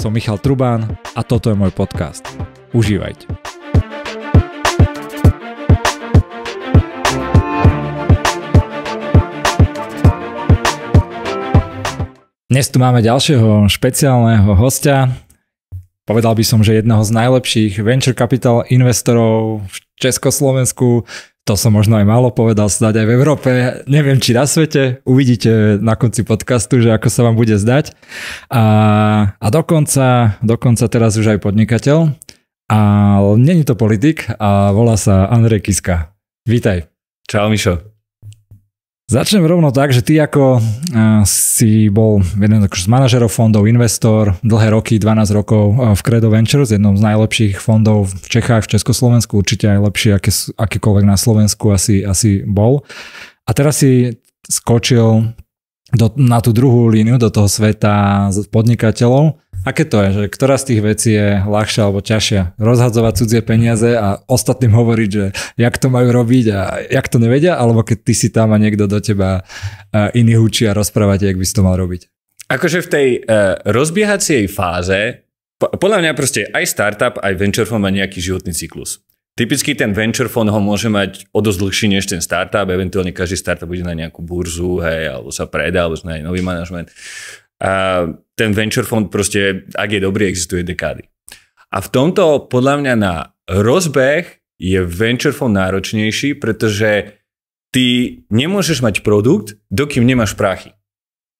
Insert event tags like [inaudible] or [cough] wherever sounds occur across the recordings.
Som Michal Trubán a toto je môj podcast. Užívajte. Dnes tu máme ďalšieho špeciálneho hostia. Povedal by som, že jedného z najlepších venture capital investorov v Československu to som možno aj málo povedal, zdať aj v Európe, neviem či na svete, uvidíte na konci podcastu, že ako sa vám bude zdať. A, a dokonca, dokonca teraz už aj podnikateľ, a není to politik a volá sa Andrej Kiska. Vítaj. Čau Mišo. Začnem rovno tak, že ty ako eh, si bol jeden akože z manažerov fondov, investor, dlhé roky, 12 rokov eh, v Credo Ventures, jednom z najlepších fondov v Čechách, v Československu, určite aj lepšie, aké, akýkoľvek na Slovensku asi, asi bol. A teraz si skočil do, na tú druhú líniu, do toho sveta podnikateľov Aké to je, že ktorá z tých vecí je ľahšia alebo ťažšia? Rozhadzovať cudzie peniaze a ostatným [laughs] hovoriť, že jak to majú robiť a jak to nevedia, alebo keď ty si tam a niekto do teba e, iný húči a rozprávate, jak by si to mal robiť? Akože v tej uh, rozbiehacej fáze, po, podľa mňa proste aj startup, aj venture fund má nejaký životný cyklus. Typicky ten venture fund ho môže mať o dosť dlhší než ten startup, eventuálne každý startup bude na nejakú burzu, hej, alebo sa predá, alebo na nový manažment. A ten venture fond proste, ak je dobrý, existuje dekády. A v tomto podľa mňa na rozbeh je venture fond náročnejší, pretože ty nemôžeš mať produkt, dokým nemáš prachy.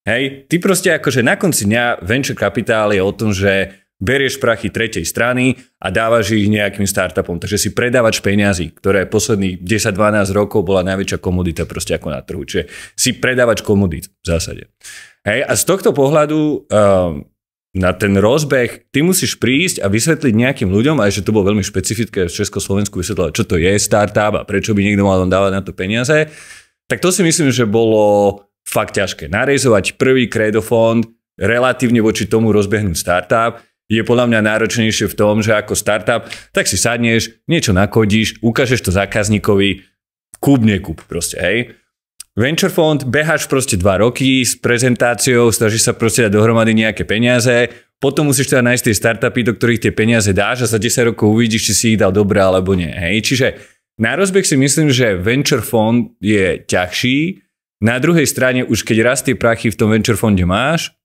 Hej, ty proste akože na konci dňa venture kapitál je o tom, že berieš prachy tretej strany a dávaš ich nejakým startupom. Takže si predávač peňazí, ktoré posledných 10-12 rokov bola najväčšia komodita proste ako na trhu. Čiže si predávač komodit v zásade. Hej, a z tohto pohľadu um, na ten rozbeh, ty musíš prísť a vysvetliť nejakým ľuďom, aj že to bolo veľmi špecifické v Československu vysvetľovať, čo to je startup a prečo by niekto mal dávať na to peniaze, tak to si myslím, že bolo fakt ťažké. Narejzovať prvý kredofond, relatívne voči tomu rozbehnúť startup, je podľa mňa náročnejšie v tom, že ako startup, tak si sadneš, niečo nakodíš, ukážeš to zákazníkovi, kúp, nekúp proste, hej. Venture fond, beháš proste dva roky s prezentáciou, snažíš sa proste dať dohromady nejaké peniaze, potom musíš teda nájsť tie startupy, do ktorých tie peniaze dáš a za 10 rokov uvidíš, či si ich dal dobre alebo nie. Hej? Čiže na rozbeh si myslím, že venture fond je ťažší. Na druhej strane už keď raz tie prachy v tom venture fonde máš,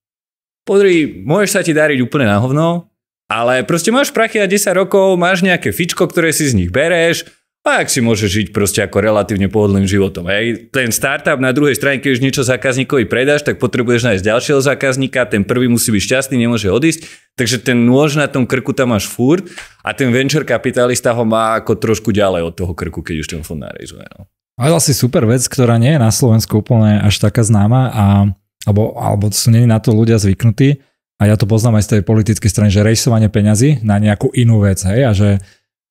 podri, môžeš sa ti dariť úplne na hovno, ale proste máš prachy na 10 rokov, máš nejaké fičko, ktoré si z nich bereš, a ak si môže žiť proste ako relatívne pohodlným životom. Aj Ten startup na druhej strane, keď už niečo zákazníkovi predáš, tak potrebuješ nájsť ďalšieho zákazníka, ten prvý musí byť šťastný, nemôže odísť, takže ten nôž na tom krku tam máš furt a ten venture kapitalista ho má ako trošku ďalej od toho krku, keď už ten fond narejzuje. No. Ale asi super vec, ktorá nie je na Slovensku úplne až taká známa a, alebo, alebo sú nie na to ľudia zvyknutí a ja to poznám aj z tej politickej strany, že rejsovanie peňazí na nejakú inú vec, hej, a že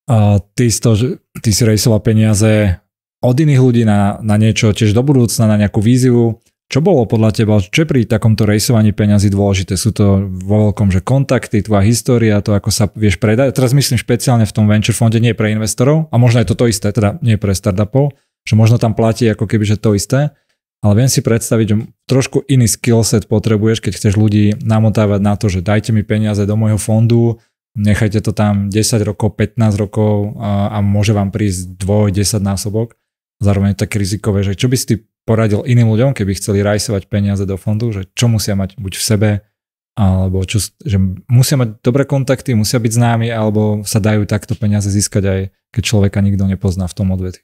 a ty, to, ty si rejsoval peniaze od iných ľudí na, na niečo, tiež do budúcna, na nejakú víziu. Čo bolo podľa teba, čo pri takomto rejsovaní peňazí dôležité? Sú to vo veľkom, že kontakty, tvoja história, to ako sa vieš predať. Teraz myslím špeciálne v tom venture fonde, nie pre investorov, a možno je to to isté, teda nie pre startupov, že možno tam platí ako keby, že to isté, ale viem si predstaviť, že trošku iný skillset potrebuješ, keď chceš ľudí namotávať na to, že dajte mi peniaze do môjho fondu, nechajte to tam 10 rokov, 15 rokov a, a môže vám prísť dvoj, 10 násobok. Zároveň je tak rizikové, že čo by si poradil iným ľuďom, keby chceli rajsovať peniaze do fondu, že čo musia mať buď v sebe, alebo čo, že musia mať dobré kontakty, musia byť známi, alebo sa dajú takto peniaze získať aj keď človeka nikto nepozná v tom odvetvi.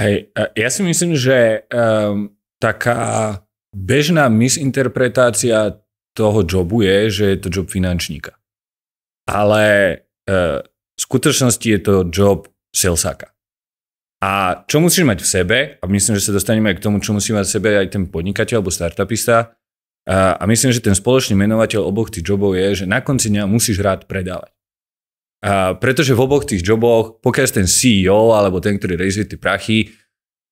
Hej, ja si myslím, že um, taká bežná misinterpretácia toho jobu je, že je to job finančníka ale uh, v skutočnosti je to job salesaka. A čo musíš mať v sebe, a myslím, že sa dostaneme aj k tomu, čo musí mať v sebe aj ten podnikateľ alebo startupista, e, a myslím, že ten spoločný menovateľ oboch tých jobov je, že na konci dňa musíš rád predávať. A pretože v oboch tých joboch, pokiaľ si ten CEO alebo ten, ktorý rejzuje tie prachy,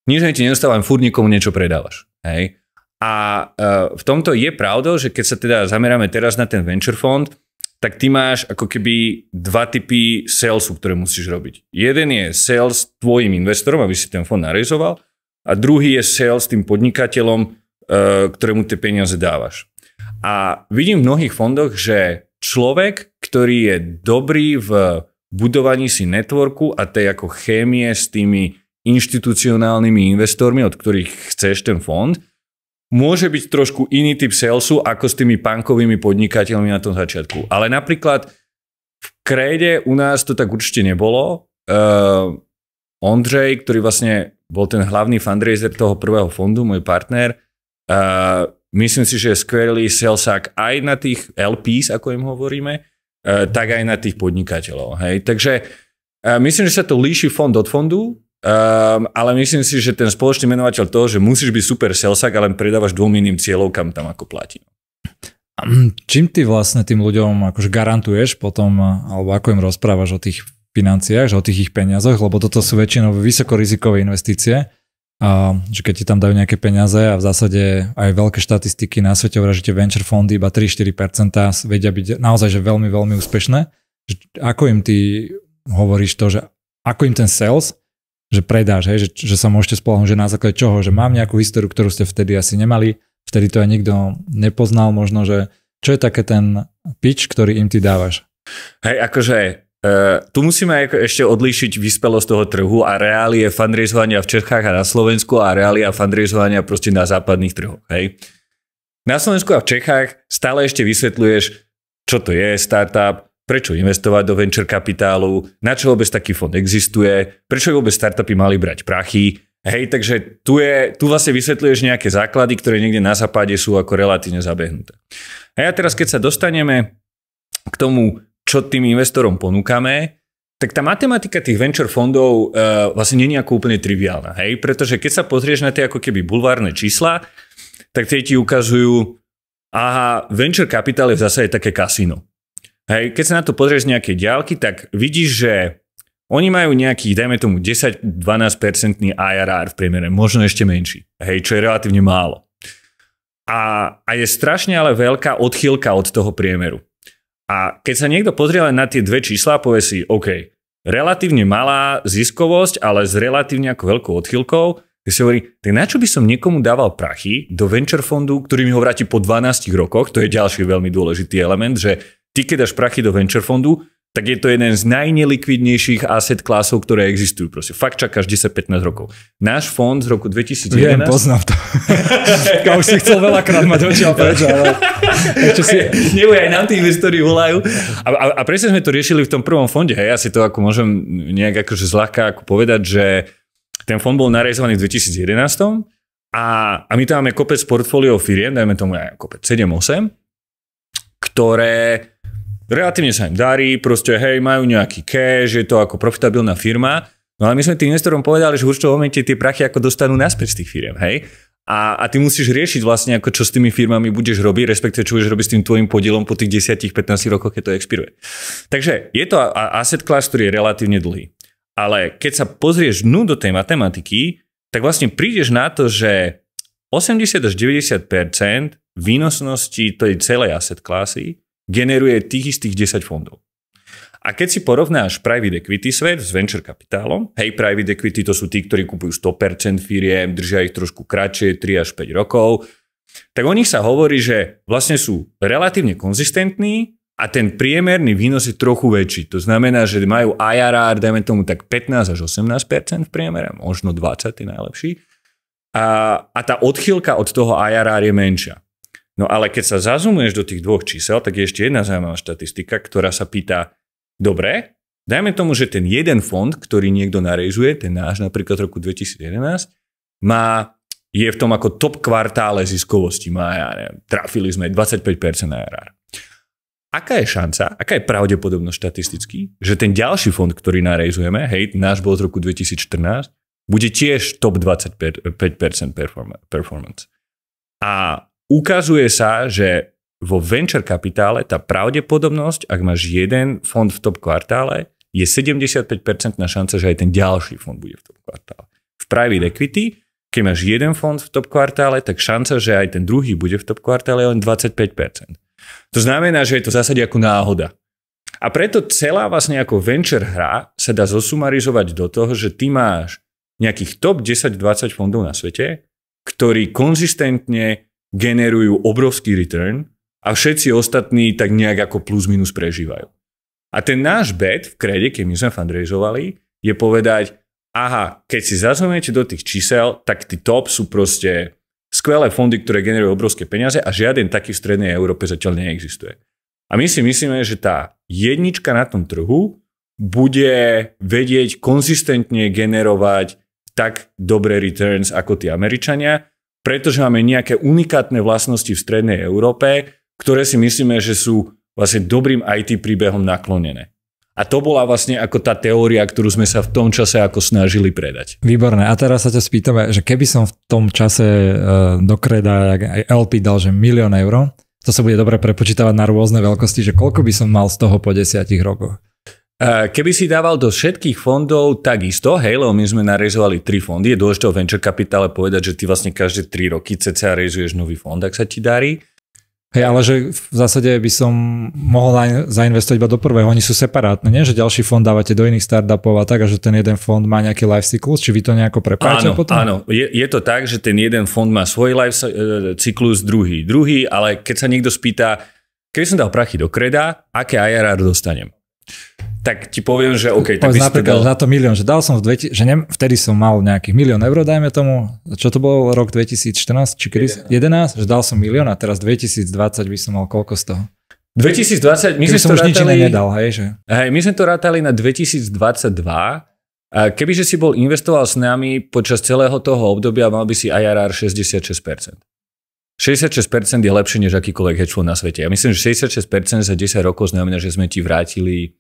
nič ti nedostáva, len furt nikomu niečo predávaš. Hej? A e, v tomto je pravdou, že keď sa teda zameráme teraz na ten venture fond, tak ty máš ako keby dva typy salesu, ktoré musíš robiť. Jeden je sales tvojim investorom, aby si ten fond narezoval, a druhý je sales tým podnikateľom, e, ktorému tie peniaze dávaš. A vidím v mnohých fondoch, že človek, ktorý je dobrý v budovaní si networku a tej ako chémie s tými inštitucionálnymi investormi, od ktorých chceš ten fond, môže byť trošku iný typ salesu ako s tými punkovými podnikateľmi na tom začiatku. Ale napríklad v Krede u nás to tak určite nebolo. Uh, eh, Ondrej, ktorý vlastne bol ten hlavný fundraiser toho prvého fondu, môj partner, uh, myslím si, že je skvelý salesák aj na tých LPs, ako im hovoríme, uh, tak aj na tých podnikateľov. Hej? Takže uh, myslím, že sa to líši fond od fondu, Um, ale myslím si, že ten spoločný menovateľ toho, že musíš byť super salesak, ale predávaš dvom iným cieľovkám tam ako platí. Hm, čím ty vlastne tým ľuďom akože garantuješ potom, alebo ako im rozprávaš o tých financiách, že o tých ich peniazoch, lebo toto sú väčšinou vysokorizikové investície, a, že keď ti tam dajú nejaké peniaze a v zásade aj veľké štatistiky na svete hovoria, že tie venture fondy iba 3-4% vedia byť naozaj že veľmi, veľmi úspešné. Ako im ty hovoríš to, že ako im ten sales že predáš, hej, že, že sa môžete spolahnúť, že na základe čoho, že mám nejakú históriu, ktorú ste vtedy asi nemali, vtedy to aj nikto nepoznal možno, že čo je také ten pitch, ktorý im ty dávaš? Hej, akože Uh, tu musíme ešte odlíšiť vyspelosť toho trhu a reálie fundraisovania v Čechách a na Slovensku a reália fundraisovania proste na západných trhoch. Hej. Na Slovensku a v Čechách stále ešte vysvetľuješ, čo to je startup, Prečo investovať do venture kapitálu? Na čo vôbec taký fond existuje? Prečo vôbec startupy mali brať prachy? Hej, takže tu, je, tu vlastne vysvetľuješ nejaké základy, ktoré niekde na západe sú ako relatívne zabehnuté. A ja teraz, keď sa dostaneme k tomu, čo tým investorom ponúkame, tak tá matematika tých venture fondov uh, vlastne není ako úplne triviálna. Hej? Pretože keď sa pozrieš na tie ako keby bulvárne čísla, tak tie ti ukazujú, aha, venture capital je v zase také kasino. Hej, keď sa na to pozrieš z nejakej diálky, tak vidíš, že oni majú nejaký, dajme tomu, 10-12% IRR v priemere, možno ešte menší, hej, čo je relatívne málo. A, a je strašne ale veľká odchýlka od toho priemeru. A keď sa niekto pozrie len na tie dve čísla povie si, OK, relatívne malá ziskovosť, ale s relatívne ako veľkou odchýlkou, keď si hovorí, tak na čo by som niekomu dával prachy do venture fondu, ktorý mi ho vráti po 12 rokoch, to je ďalší veľmi dôležitý element, že ty keď dáš prachy do venture fondu, tak je to jeden z najnelikvidnejších asset klásov, ktoré existujú. Proste fakt čakáš 10-15 rokov. Náš fond z roku 2011... Viem, poznám to. [laughs] ja už si chcel veľakrát mať a preč, ale... Čo si... Nebude, aj nám tí investori volajú. A, a, a presne sme to riešili v tom prvom fonde. Hej, ja si to ako môžem nejak akože zľahka ako povedať, že ten fond bol narejzovaný v 2011 a, a my tam máme kopec portfólio firiem, dajme tomu aj kopec 7-8, ktoré Relatívne sa im darí, proste hej, majú nejaký cash, je to ako profitabilná firma, no ale my sme tým investorom povedali, že v určitom momente tie prachy ako dostanú naspäť z tých firiem, hej? A, a ty musíš riešiť vlastne, ako čo s tými firmami budeš robiť, respektíve čo budeš robiť s tým tvojim podielom po tých 10-15 rokoch, keď to expiruje. Takže je to asset class, ktorý je relatívne dlhý. Ale keď sa pozrieš dnu do tej matematiky, tak vlastne prídeš na to, že 80 až 90 výnosnosti tej celej asset klasy generuje tých istých 10 fondov. A keď si porovnáš private equity svet s venture kapitálom, hej, private equity to sú tí, ktorí kupujú 100% firiem, držia ich trošku kratšie, 3 až 5 rokov, tak o nich sa hovorí, že vlastne sú relatívne konzistentní a ten priemerný výnos je trochu väčší. To znamená, že majú IRR, dajme tomu tak 15 až 18% v priemere, možno 20 je najlepší. A, a tá odchýlka od toho IRR je menšia. No ale keď sa zazumuješ do tých dvoch čísel, tak je ešte jedna zaujímavá štatistika, ktorá sa pýta, dobre, dajme tomu, že ten jeden fond, ktorý niekto narejzuje, ten náš napríklad roku 2011, má, je v tom ako top kvartále ziskovosti, má, ja neviem, trafili sme 25% na RR. Aká je šanca, aká je pravdepodobnosť štatisticky, že ten ďalší fond, ktorý narejzujeme, hej, náš bol z roku 2014, bude tiež top 25% performance. A ukazuje sa, že vo venture kapitále tá pravdepodobnosť, ak máš jeden fond v top kvartále, je 75% šanca, že aj ten ďalší fond bude v top kvartále. V private equity, keď máš jeden fond v top kvartále, tak šanca, že aj ten druhý bude v top kvartále je len 25%. To znamená, že je to v zásade ako náhoda. A preto celá vlastne ako venture hra sa dá zosumarizovať do toho, že ty máš nejakých top 10-20 fondov na svete, ktorí konzistentne generujú obrovský return a všetci ostatní tak nejak ako plus minus prežívajú. A ten náš bet v krede, keď my sme fundraizovali, je povedať, aha, keď si zazumiete do tých čísel, tak tí top sú proste skvelé fondy, ktoré generujú obrovské peniaze a žiaden taký v strednej Európe zatiaľ neexistuje. A my si myslíme, že tá jednička na tom trhu bude vedieť konzistentne generovať tak dobré returns ako tí Američania pretože máme nejaké unikátne vlastnosti v strednej Európe, ktoré si myslíme, že sú vlastne dobrým IT príbehom naklonené. A to bola vlastne ako tá teória, ktorú sme sa v tom čase ako snažili predať. Výborné. A teraz sa ťa spýtame, že keby som v tom čase e, do kreda LP dal, že milión eur, to sa bude dobre prepočítavať na rôzne veľkosti, že koľko by som mal z toho po desiatich rokoch. Keby si dával do všetkých fondov takisto, hej, lebo my sme narezovali tri fondy, je dôležité o venture kapitále povedať, že ty vlastne každé tri roky cca rezuješ nový fond, ak sa ti darí. Hej, ale že v zásade by som mohol zainvestovať iba do prvého, oni sú separátne, nie? Že ďalší fond dávate do iných startupov a tak, a že ten jeden fond má nejaký life cyklus, či vy to nejako prepájate áno, potom? Áno, je, je to tak, že ten jeden fond má svoj life eh, cyklus, druhý, druhý, ale keď sa niekto spýta, keď som dal prachy do kreda, aké IRR dostanem? tak ti poviem, že OK. Tak Povedz napríklad dal... na to milión, že dal som v 20, že ne, vtedy som mal nejakých milión eur, dajme tomu, čo to bol rok 2014, či kedy? 11. 11, že dal som milión a teraz 2020 by som mal koľko z toho? 2020, my sme som to už rátali, nič iné nedal, hej, že? Hej, my sme to rátali na 2022, a kebyže si bol investoval s nami počas celého toho obdobia, mal by si IRR 66%. 66% je lepšie než akýkoľvek hedge fund na svete. Ja myslím, že 66% za 10 rokov znamená, že sme ti vrátili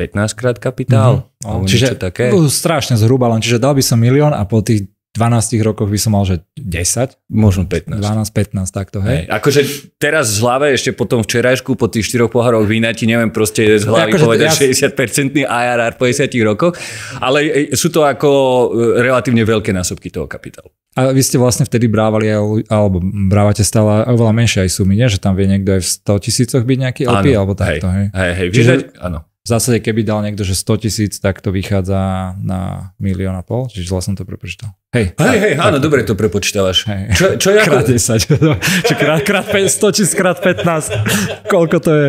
15 krát kapitál. Mm-hmm. čiže také. No, strašne zhruba len, čiže dal by som milión a po tých 12 rokoch by som mal, že 10. Možno 15. 12, 15, takto, hej. hej. Akože teraz z hlave ešte po tom včerajšku, po tých 4 pohároch vína ti neviem proste z hlavy akože povedať ja... 60% IRR po 10 rokoch, ale e, sú to ako e, relatívne veľké násobky toho kapitálu. A vy ste vlastne vtedy brávali, alebo brávate stále oveľa menšie aj sumy, nie? Že tam vie niekto aj v 100 tisícoch byť nejaký LP, ano, alebo takto, hej. Hej, hej, áno. Čiže, áno v zásade, keby dal niekto, že 100 tisíc, tak to vychádza na milión a pol, čiže zle som to prepočítal. Hej, hej, hej áno, dobre to prepočítavaš. Hej. Čo, čo je krát ako... 10, čo krát, krát 100 tisíc krát 15, koľko to je?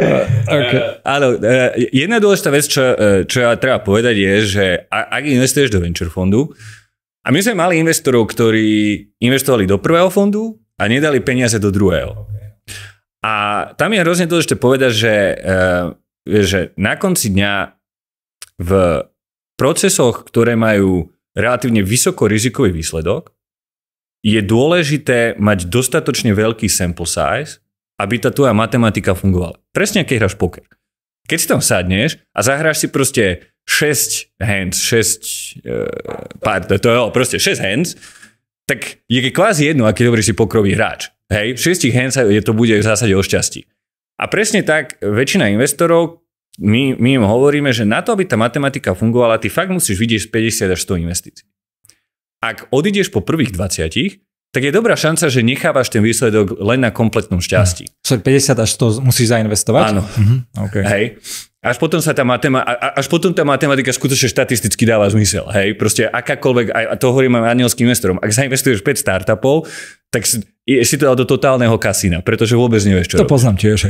Eh, okay. Áno, eh, jedna dôležitá vec, čo, eh, čo ja treba povedať je, že ak investuješ do venture fondu, a my sme mali investorov, ktorí investovali do prvého fondu a nedali peniaze do druhého. A tam je hrozne dôležité povedať, že že na konci dňa v procesoch, ktoré majú relatívne vysoko rizikový výsledok, je dôležité mať dostatočne veľký sample size, aby tá tvoja matematika fungovala. Presne keď hráš poker. Keď si tam sadneš a zahráš si proste 6 hands, 6 uh, pár, to, je proste 6 hands, tak je kvázi jedno, aký dobrý si pokrový hráč. Hej, 6 hands je to bude v zásade o šťastí. A presne tak, väčšina investorov, my, my im hovoríme, že na to, aby tá matematika fungovala, ty fakt musíš vidieť 50 až 100 investícií. Ak odídeš po prvých 20, tak je dobrá šanca, že nechávaš ten výsledok len na kompletnom šťastí. Hm. 50 až 100 musíš zainvestovať? Áno. Mhm. Okay. Hej. Až potom sa tá, matema- až potom tá matematika skutočne štatisticky dáva zmysel. Hej, proste akákoľvek, a to hovorím aj anielským investorom, ak zainvestuješ 5 startupov, tak si, si to dal do totálneho kasína, pretože vôbec nevieš, čo To robiť. poznám tiež.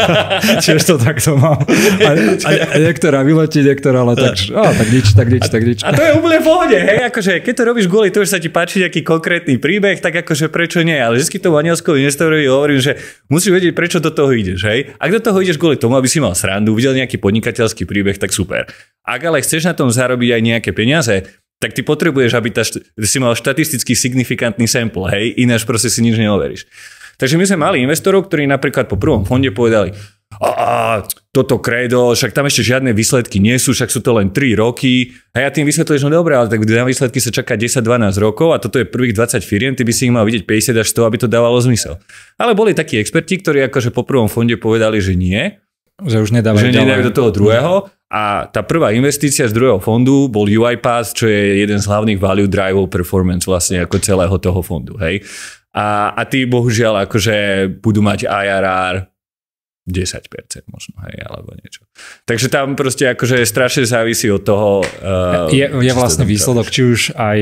[laughs] tiež to takto mám. A, a, a niektorá vyletí, niektorá, ale tak, a, tak nič, tak nič, tak nič. A to je úplne v pohode, hej, akože keď to robíš kvôli tomu, že sa ti páči nejaký konkrétny príbeh, tak akože prečo nie, ale vždy tomu anielskou investorovi hovorím, že musíš vedieť, prečo do toho ideš, hej. Ak do toho ideš kvôli tomu, aby si mal srandu, videl nejaký nejaký podnikateľský príbeh, tak super. Ak ale chceš na tom zarobiť aj nejaké peniaze, tak ty potrebuješ, aby tá, si mal štatisticky signifikantný sample, hej, ináč proste si nič neoveríš. Takže my sme mali investorov, ktorí napríklad po prvom fonde povedali, a, a toto kredo, však tam ešte žiadne výsledky nie sú, však sú to len 3 roky. A ja tým že no dobré, ale tak na výsledky sa čaká 10-12 rokov a toto je prvých 20 firiem, ty by si ich mal vidieť 50 až 100, aby to dávalo zmysel. Ale boli takí experti, ktorí akože po prvom fonde povedali, že nie. Že už nedávajú Že nedávajú do toho druhého. A tá prvá investícia z druhého fondu bol UiPath, čo je jeden z hlavných value drive performance vlastne ako celého toho fondu. Hej? A, a tí bohužiaľ akože budú mať IRR 10% možno, hej, alebo niečo. Takže tam proste akože strašne závisí od toho... Uh, je, je vlastne výsledok, či už aj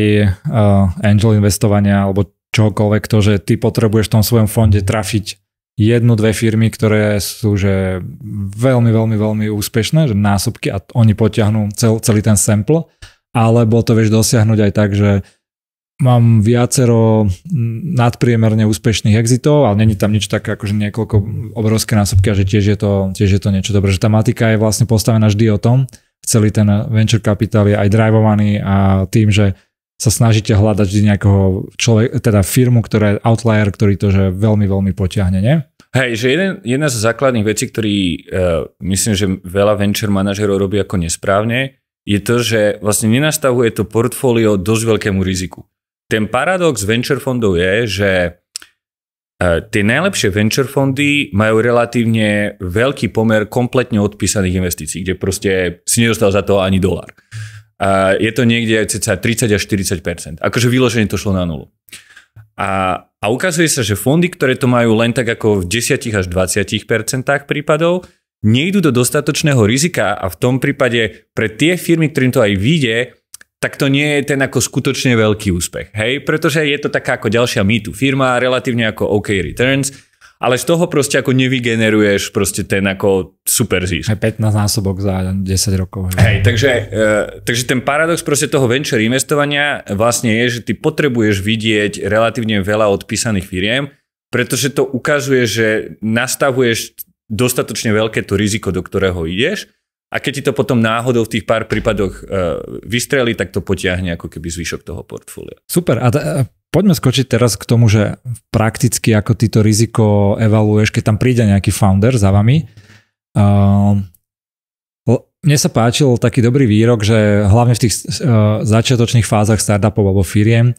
uh, angel investovania, alebo čokoľvek to, že ty potrebuješ v tom svojom fonde trafiť jednu, dve firmy, ktoré sú že veľmi, veľmi, veľmi úspešné, že násobky a oni potiahnú cel, celý ten sample, alebo to vieš dosiahnuť aj tak, že mám viacero nadpriemerne úspešných exitov, ale není tam nič také akože niekoľko obrovské násobky a že tiež je to, tiež je to niečo dobré. Že tá matika je vlastne postavená vždy o tom, celý ten venture capital je aj drivovaný a tým, že sa snažíte hľadať vždy nejakého človek, teda firmu, ktorá je outlier, ktorý to že veľmi, veľmi potiahne, nie? Hej, že jeden, jedna z základných vecí, ktorý uh, myslím, že veľa venture manažerov robí ako nesprávne, je to, že vlastne nenastavuje to portfólio dosť veľkému riziku. Ten paradox venture fondov je, že uh, tie najlepšie venture fondy majú relatívne veľký pomer kompletne odpísaných investícií, kde proste si nedostal za to ani dolar. A je to niekde aj cca 30 až 40 Akože vyloženie to šlo na nulu. A, a ukazuje sa, že fondy, ktoré to majú len tak ako v 10 až 20 prípadov, nejdú do dostatočného rizika a v tom prípade pre tie firmy, ktorým to aj vyjde, tak to nie je ten ako skutočne veľký úspech. Hej, pretože je to taká ako ďalšia mýtu. Firma relatívne ako OK returns, ale z toho proste ako nevygeneruješ proste ten ako super zisk. Aj 15 násobok za 10 rokov. Hej, Hej, takže, e, takže ten paradox proste toho venture investovania vlastne je, že ty potrebuješ vidieť relatívne veľa odpísaných firiem, pretože to ukazuje, že nastavuješ dostatočne veľké to riziko, do ktorého ideš a keď ti to potom náhodou v tých pár prípadoch e, vystrelí, tak to potiahne ako keby zvyšok toho portfólia. Super. A t- Poďme skočiť teraz k tomu, že prakticky ako ty to riziko evaluuješ, keď tam príde nejaký founder za vami. Ehm, mne sa páčil taký dobrý výrok, že hlavne v tých eh, začiatočných fázach startupov alebo firiem,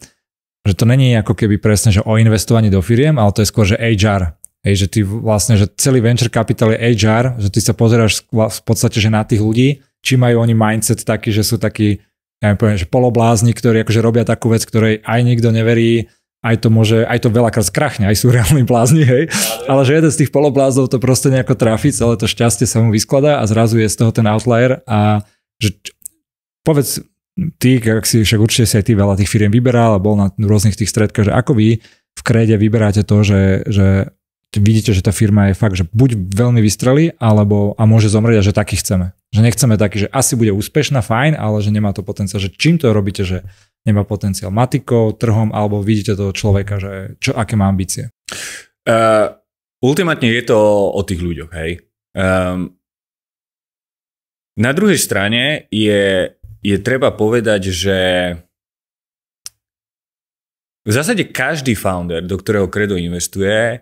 že to není ako keby presne že o investovaní do firiem, ale to je skôr, že HR. Hej, že ty vlastne, že celý venture capital je HR, že ty sa pozeráš v podstate, že na tých ľudí, či majú oni mindset taký, že sú takí ja poviem, že poloblázni, ktorí akože robia takú vec, ktorej aj nikto neverí, aj to môže, aj to veľakrát skrachne, aj sú [laughs] reálni blázni, hej. Ale že jeden z tých poloblázov to proste nejako trafí, celé to šťastie sa mu vyskladá a zrazu je z toho ten outlier a že povedz ty, ak si však určite si aj ty veľa tých firiem vyberal a bol na rôznych tých stredkách, že ako vy v kréde vyberáte to, že, že vidíte, že tá firma je fakt, že buď veľmi vystrelí, alebo a môže zomrieť a že taký chceme. Že nechceme taký, že asi bude úspešná, fajn, ale že nemá to potenciál. Že čím to robíte, že nemá potenciál matikou, trhom, alebo vidíte toho človeka, že čo, aké má ambície? Uh, ultimátne je to o tých ľuďoch, hej. Um, na druhej strane je, je treba povedať, že v zásade každý founder, do ktorého Credo investuje,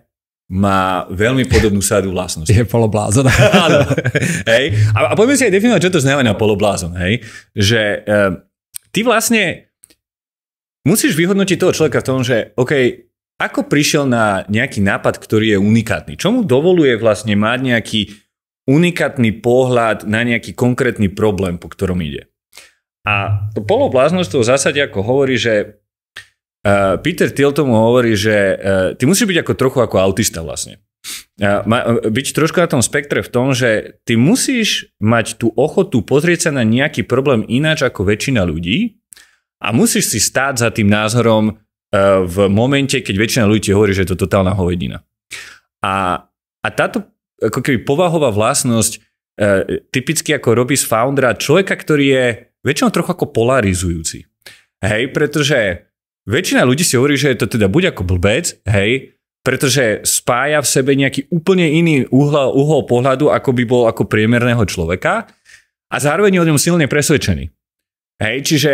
má veľmi podobnú sadu vlastnosti. Je poloblázon. [laughs] Áno. Hej. A, a poďme si aj definovať, čo to znamená poloblázon. Hej. Že e, ty vlastne musíš vyhodnotiť toho človeka v tom, že OK, ako prišiel na nejaký nápad, ktorý je unikátny? Čo mu dovoluje vlastne mať nejaký unikátny pohľad na nejaký konkrétny problém, po ktorom ide? A to poloblázonstvo v zásade ako hovorí, že Eh, Peter Thiel tomu hovorí, že uh, ty musíš byť ako trochu ako autista vlastne. Uh, ma, byť trošku na tom spektre v tom, že ty musíš mať tú ochotu pozrieť sa na nejaký problém ináč ako väčšina ľudí a musíš si stáť za tým názorom uh, v momente, keď väčšina ľudí ti hovorí, že je to totálna hovedina. A, a táto ako keby povahová vlastnosť uh, typicky ako robí z foundera človeka, ktorý je väčšinou trochu ako polarizujúci. Hej, pretože väčšina ľudí si hovorí, že je to teda buď ako blbec, hej, pretože spája v sebe nejaký úplne iný uhol, uhol pohľadu, ako by bol ako priemerného človeka a zároveň je o ňom silne presvedčený. Hej, čiže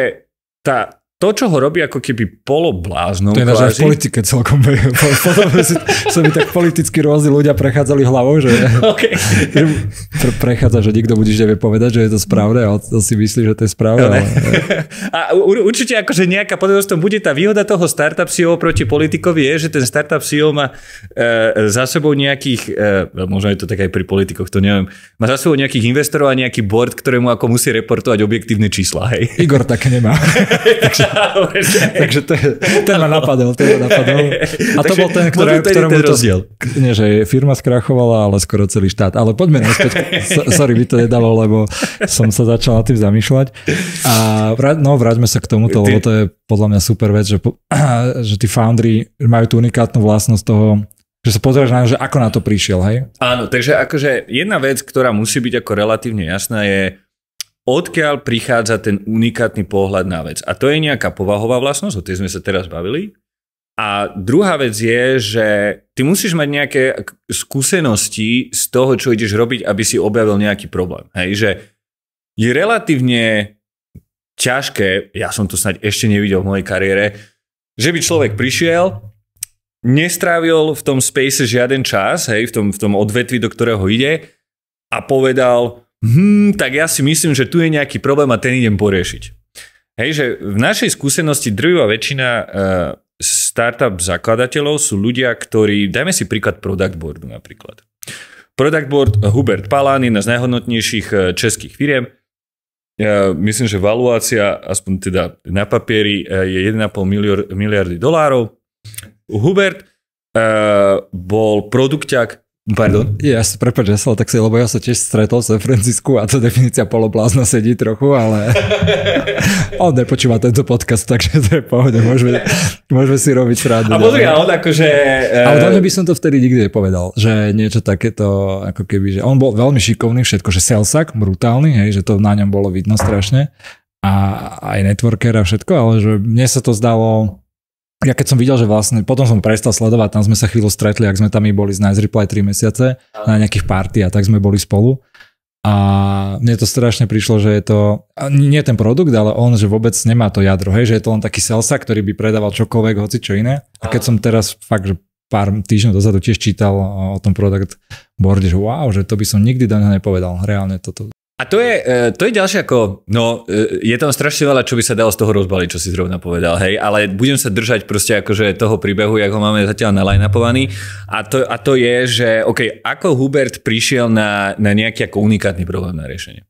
tá, to, čo ho robí ako keby polobláznom. To je náš v politike celkom. [laughs] Potom si, sa mi tak politicky rôzni ľudia prechádzali hlavou, že, okay. [laughs] že pre, prechádza, že nikto budeš nevie povedať, že je to správne a on si myslí, že to je správne. No, ale... [laughs] A u, určite akože nejaká podobnosť tom bude. Tá výhoda toho startup CEO proti politikovi je, že ten startup CEO má e, za sebou nejakých, e, no, možno je to tak aj pri politikoch, to neviem, má za sebou nejakých investorov a nejaký board, ktorému ako musí reportovať objektívne čísla. Hej. Igor také nemá. Takže Takže to je, ten ma napadol, ten ma napadol. A to bol ten, ktorý, ktorému to... Rozdiel. Nie, že firma skrachovala, ale skoro celý štát. Ale poďme naspäť. Sorry, by to nedalo, lebo som sa začal nad tým zamýšľať. A no, vráťme sa k tomuto, lebo to je podľa mňa super vec, že, [clears throat] že tí foundry majú tú unikátnu vlastnosť toho, že sa pozrieš na že ako na to prišiel, hej? Áno, takže akože jedna vec, ktorá musí byť ako relatívne jasná je, odkiaľ prichádza ten unikátny pohľad na vec. A to je nejaká povahová vlastnosť, o tej sme sa teraz bavili. A druhá vec je, že ty musíš mať nejaké skúsenosti z toho, čo ideš robiť, aby si objavil nejaký problém. Hej, že je relatívne ťažké, ja som to snáď ešte nevidel v mojej kariére, že by človek prišiel, nestrávil v tom space žiaden čas, hej, v tom, v tom odvetvi, do ktorého ide a povedal, hm, tak ja si myslím, že tu je nejaký problém a ten idem poriešiť. Hej, že v našej skúsenosti drvivá väčšina uh, startup zakladateľov sú ľudia, ktorí, dajme si príklad product boardu napríklad. Product board Hubert Palán, jedna z najhodnotnejších eh, českých firiem, ja myslím, že valuácia, aspoň teda na papieri, eh, je 1,5 miliardy dolárov. Hubert uh, bol produkťak Pardon? Ja sa prepáč, ja sa tak si, lebo ja sa tiež stretol v Francisku a tá definícia poloblázna sedí trochu, ale [laughs] on nepočúva tento podcast, takže to je pohode, môžeme, môžeme si robiť rádu. A pozri, on akože... E, ale hlavne by som to vtedy nikdy nepovedal, že niečo takéto, ako keby, že on bol veľmi šikovný všetko, že selsak, brutálny, hej, že to na ňom bolo vidno strašne a aj networker a všetko, ale že mne sa to zdalo, ja keď som videl, že vlastne, potom som prestal sledovať, tam sme sa chvíľu stretli, ak sme tam i boli z Nice Reply 3 mesiace na nejakých party a tak sme boli spolu. A mne to strašne prišlo, že je to, nie ten produkt, ale on, že vôbec nemá to jadro, hej, že je to len taký salesa, ktorý by predával čokoľvek, hoci čo iné. A keď som teraz fakt, že pár týždňov dozadu tiež čítal o tom produkt boarde, že wow, že to by som nikdy do neho nepovedal. Reálne toto a to je, e, to je ďalšie ako, no e, je tam strašne veľa, čo by sa dalo z toho rozbaliť, čo si zrovna povedal, hej, ale budem sa držať proste akože toho príbehu, ako ho máme zatiaľ nalajnapovaný a to, a to je, že OK, ako Hubert prišiel na, na nejaký ako unikátny problém na riešenie.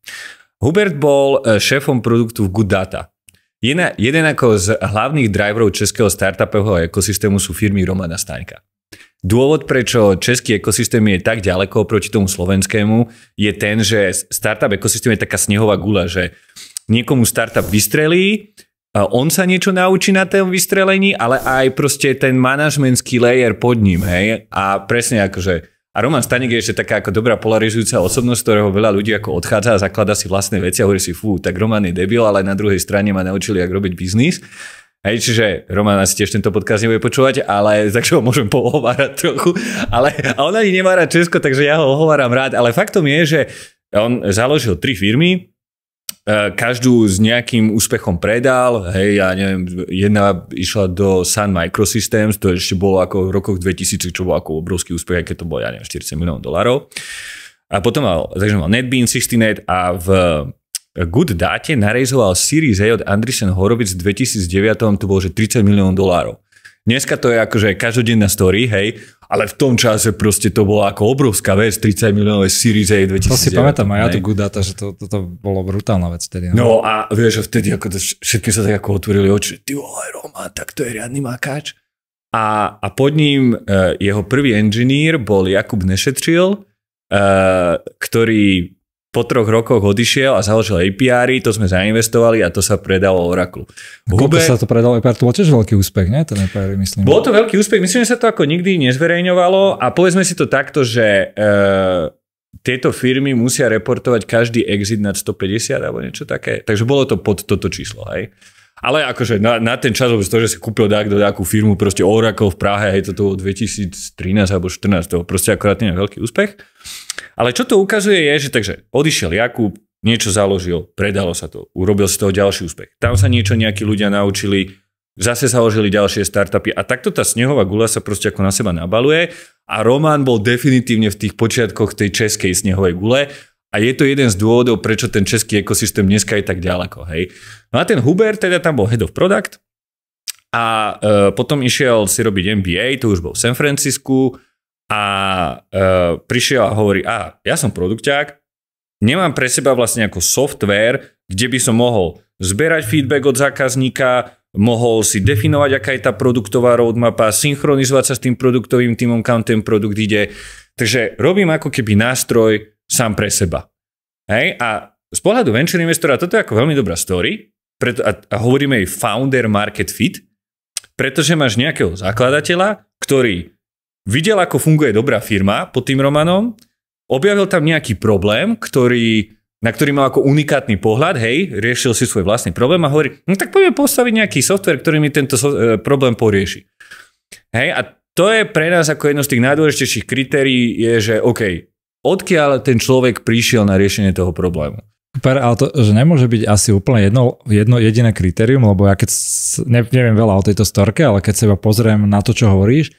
Hubert bol e, šéfom produktu v Good Data. Jeden, jeden ako z hlavných driverov českého startupového ekosystému sú firmy Romana Staňka. Dôvod, prečo český ekosystém je tak ďaleko proti tomu slovenskému, je ten, že startup ekosystém je taká snehová gula, že niekomu startup vystrelí, on sa niečo naučí na tom vystrelení, ale aj proste ten manažmentský layer pod ním, hej. A presne akože a Roman Stanek je ešte taká ako dobrá polarizujúca osobnosť, ktorého veľa ľudí ako odchádza a zaklada si vlastné veci a hovorí si, fú, tak Roman je debil, ale na druhej strane ma naučili, ako robiť biznis. Hej, čiže Roman asi tiež tento podcast nebude počúvať, ale čo [laughs] ho môžem pohovárať trochu. Ale, a on ani nemá rád Česko, takže ja ho hovorám rád. Ale faktom je, že on založil tri firmy, e, každú s nejakým úspechom predal, hej, ja neviem, jedna išla do Sun Microsystems, to ešte bolo ako v rokoch 2000, čo bolo ako obrovský úspech, aj keď to bolo, ja neviem, 40 miliónov dolarov. A potom mal, takže mal NetBeans, 16 a v Good Date narejzoval Series A od Andrisen Horovic v 2009, to bolo že 30 miliónov dolárov. Dneska to je akože každodenná story, hej, ale v tom čase proste to bola ako obrovská vec, 30 miliónové Series A 2009. To si pamätám aj ja tu good data, že to, to, to bolo brutálna vec vtedy. No, no a vieš, vtedy ako to, všetky sa tak ako otvorili oči, ty vole Roman, tak to je riadny makáč. A, a pod ním uh, jeho prvý inžinier bol Jakub Nešetřil, uh, eh, ktorý po troch rokoch odišiel a založil APR, to sme zainvestovali a to sa predalo Oracle. Koľko sa to predalo APR, to bol tiež veľký úspech, nie? Ten APR, myslím. Bol to veľký úspech, myslím, že sa to ako nikdy nezverejňovalo a povedzme si to takto, že e, tieto firmy musia reportovať každý exit nad 150 alebo niečo také. Takže bolo to pod toto číslo, hej. Ale akože na, na ten čas, to, že si kúpil dák do nejakú firmu, proste Oracle v Prahe, hej, toto 2013 alebo 2014, to bol proste akorát veľký úspech. Ale čo to ukazuje je, že takže odišiel Jakub, niečo založil, predalo sa to, urobil z toho ďalší úspech. Tam sa niečo nejakí ľudia naučili, zase založili ďalšie startupy a takto tá snehová gula sa proste ako na seba nabaluje a Roman bol definitívne v tých počiatkoch tej českej snehovej gule a je to jeden z dôvodov, prečo ten český ekosystém dneska je tak ďaleko. Hej. No a ten Huber, teda tam bol head of product a e, potom išiel si robiť MBA, to už bol v San Francisku a e, prišiel a hovorí, a ja som produkťák, nemám pre seba vlastne ako software, kde by som mohol zberať feedback od zákazníka, mohol si definovať, aká je tá produktová roadmapa, synchronizovať sa s tým produktovým týmom, kam ten produkt ide. Takže robím ako keby nástroj sám pre seba. Hej? A z pohľadu venture investora toto je ako veľmi dobrá story preto, a, a hovoríme jej founder market fit, pretože máš nejakého zakladateľa, ktorý videl, ako funguje dobrá firma pod tým Romanom, objavil tam nejaký problém, ktorý, na ktorý mal ako unikátny pohľad, hej, riešil si svoj vlastný problém a hovorí, no tak poďme postaviť nejaký software, ktorý mi tento so, e, problém porieši. Hej, a to je pre nás ako jedno z tých najdôležitejších kritérií je, že OK, odkiaľ ten človek prišiel na riešenie toho problému. Super, ale to, že nemôže byť asi úplne jedno, jedno jediné kritérium, lebo ja keď, neviem veľa o tejto storke, ale keď sa pozriem na to, čo hovoríš,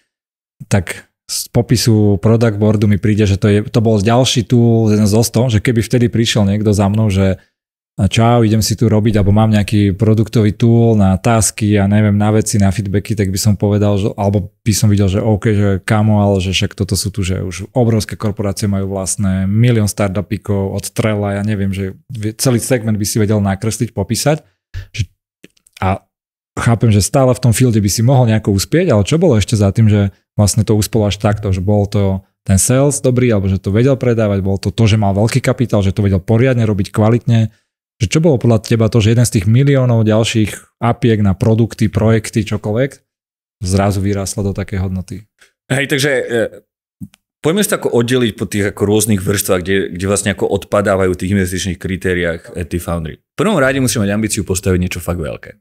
tak z popisu product boardu mi príde, že to, je, to bol ďalší tool, jeden z 100, že keby vtedy prišiel niekto za mnou, že čau, idem si tu robiť, alebo mám nejaký produktový tool na tasky a ja neviem, na veci, na feedbacky, tak by som povedal, že, alebo by som videl, že OK, že kamo, ale že však toto sú tu, že už obrovské korporácie majú vlastné milión startupíkov od Trella, ja neviem, že celý segment by si vedel nakresliť, popísať. A chápem, že stále v tom fielde by si mohol nejako uspieť, ale čo bolo ešte za tým, že vlastne to uspol až takto, že bol to ten sales dobrý, alebo že to vedel predávať, bol to to, že mal veľký kapitál, že to vedel poriadne robiť kvalitne, že čo bolo podľa teba to, že jeden z tých miliónov ďalších apiek na produkty, projekty, čokoľvek, zrazu vyrásla do také hodnoty? Hej, takže e, Poďme sa ako oddeliť po tých ako rôznych vrstvách, kde, kde vlastne ako odpadávajú v tých investičných kritériách at the Foundry. V prvom rade musíme mať ambíciu postaviť niečo fakt veľké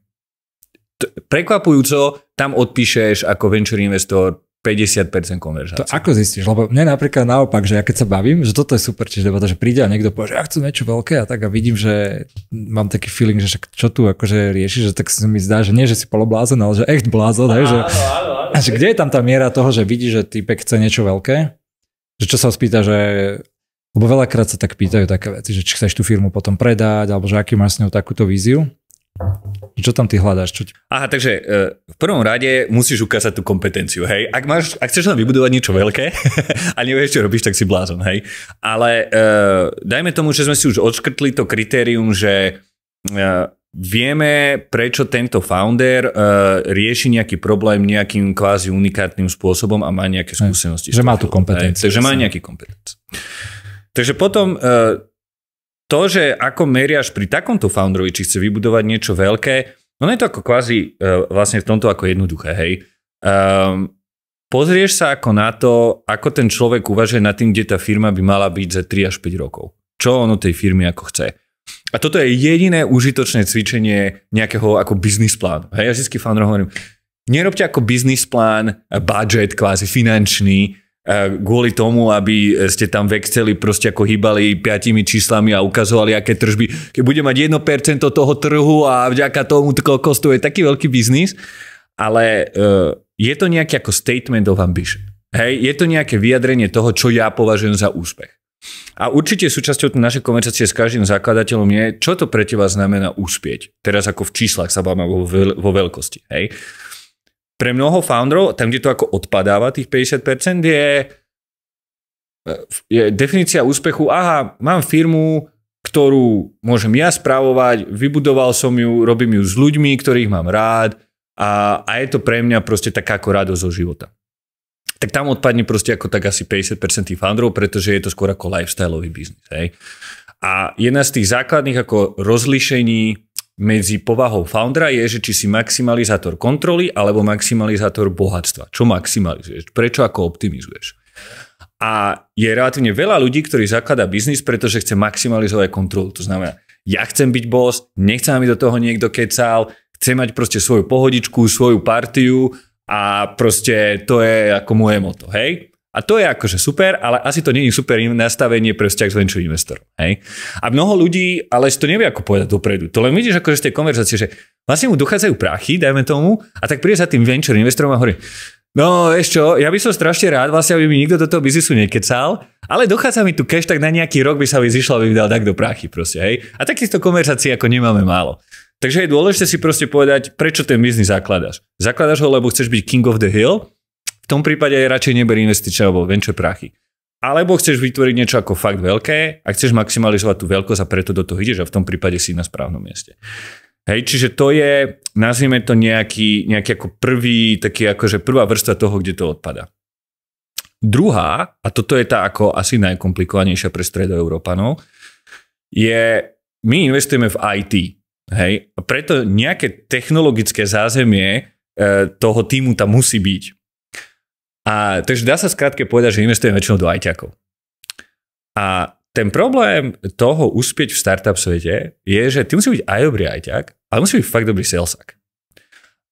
t- prekvapujúco tam odpíšeš ako venture investor 50% konverzácie. To ako zistíš? Lebo mne napríklad naopak, že ja keď sa bavím, že toto je super, čiže debata, že príde a niekto povie, že ja chcem niečo veľké a tak a vidím, že mám taký feeling, že čo tu akože riešiš, že tak sa mi zdá, že nie, že si poloblázen, ale že echt blázen. Áno, že, áno, že kde je tam tá miera toho, že vidíš, že typek chce niečo veľké? Že čo sa spýta, že lebo veľakrát sa tak pýtajú také veci, že či chceš tú firmu potom predať, alebo že aký máš s ňou takúto víziu. Čo tam ty hľadáš? Čo... Aha, takže e, v prvom rade musíš ukázať tú kompetenciu, hej. Ak, máš, ak chceš len vybudovať niečo veľké [laughs] a nevieš, čo robíš, tak si blázon, hej. Ale uh, dajme tomu, že sme si už odškrtli to kritérium, že uh, vieme, prečo tento founder uh, rieši nejaký problém nejakým kvázi unikátnym spôsobom a má nejaké skúsenosti. Hej, že má tu kompetenciu. Takže má nejaký kompetenciu. Takže potom... Uh, to, že ako meriaš pri takomto founderovi, či chce vybudovať niečo veľké, no je to ako kvázi uh, vlastne v tomto ako jednoduché, hej. Um, pozrieš sa ako na to, ako ten človek uvažuje nad tým, kde tá firma by mala byť za 3 až 5 rokov. Čo ono tej firmy ako chce. A toto je jediné užitočné cvičenie nejakého ako business plán. Hej, ja vždycky founder hovorím, nerobte ako business plán, budget, kvázi finančný, kvôli tomu, aby ste tam v Exceli proste ako hýbali piatimi číslami a ukazovali, aké tržby. Keď bude mať 1% toho trhu a vďaka tomu to kostuje taký veľký biznis, ale eh, je to nejaký ako statement of ambition. Hej, je to nejaké vyjadrenie toho, čo ja považujem za úspech. A určite súčasťou našej konverzácie s každým zakladateľom je, čo to pre teba znamená úspieť. Teraz ako v číslach sa bavíme vo, veľkosti. Hej? pre mnoho founderov, tam, kde to ako odpadáva, tých 50%, je, je definícia úspechu, aha, mám firmu, ktorú môžem ja správovať. vybudoval som ju, robím ju s ľuďmi, ktorých mám rád a, a je to pre mňa proste taká ako radosť zo života. Tak tam odpadne proste ako tak asi 50% tých founderov, pretože je to skôr ako lifestyleový biznis. Hej. A jedna z tých základných ako rozlišení medzi povahou foundera je, že či si maximalizátor kontroly alebo maximalizátor bohatstva. Čo maximalizuješ? Prečo ako optimizuješ? A je relatívne veľa ľudí, ktorí zakladá biznis, pretože chce maximalizovať kontrolu. To znamená, ja chcem byť boss, nechcem, aby do toho niekto kecal, chcem mať proste svoju pohodičku, svoju partiu a proste to je ako moje moto, hej? A to je akože super, ale asi to nie je super nastavenie pre vzťah s venture investor. Hej? A mnoho ľudí, ale si to nevie ako povedať dopredu. To len vidíš akože z tej konverzácie, že vlastne mu dochádzajú prachy, dajme tomu, a tak príde za tým venture investorom a hovorí, No, vieš čo, ja by som strašne rád, vlastne, aby mi nikto do toho biznisu nekecal, ale dochádza mi tu cash, tak na nejaký rok by sa mi zišlo, aby mi dal tak do prachy proste, hej. A takýchto konverzácií ako nemáme málo. Takže je dôležité si proste povedať, prečo ten biznis zakladaš. Zakladaš ho, lebo chceš byť king of the hill, v tom prípade radšej neber investičné alebo venture prachy. Alebo chceš vytvoriť niečo ako fakt veľké a chceš maximalizovať tú veľkosť a preto do toho ideš a v tom prípade si na správnom mieste. Hej, čiže to je, nazvime to nejaký, nejaký ako prvý, taký akože prvá vrstva toho, kde to odpada. Druhá, a toto je tá ako asi najkomplikovanejšia pre stredoeurópanov, je, my investujeme v IT. Hej, a preto nejaké technologické zázemie e, toho týmu tam musí byť. A, takže dá sa skrátke povedať, že investujem väčšinou do ajťakov. A ten problém toho uspieť v startup svete je, že ty musí byť aj dobrý ajťak, ale musí byť fakt dobrý salesak.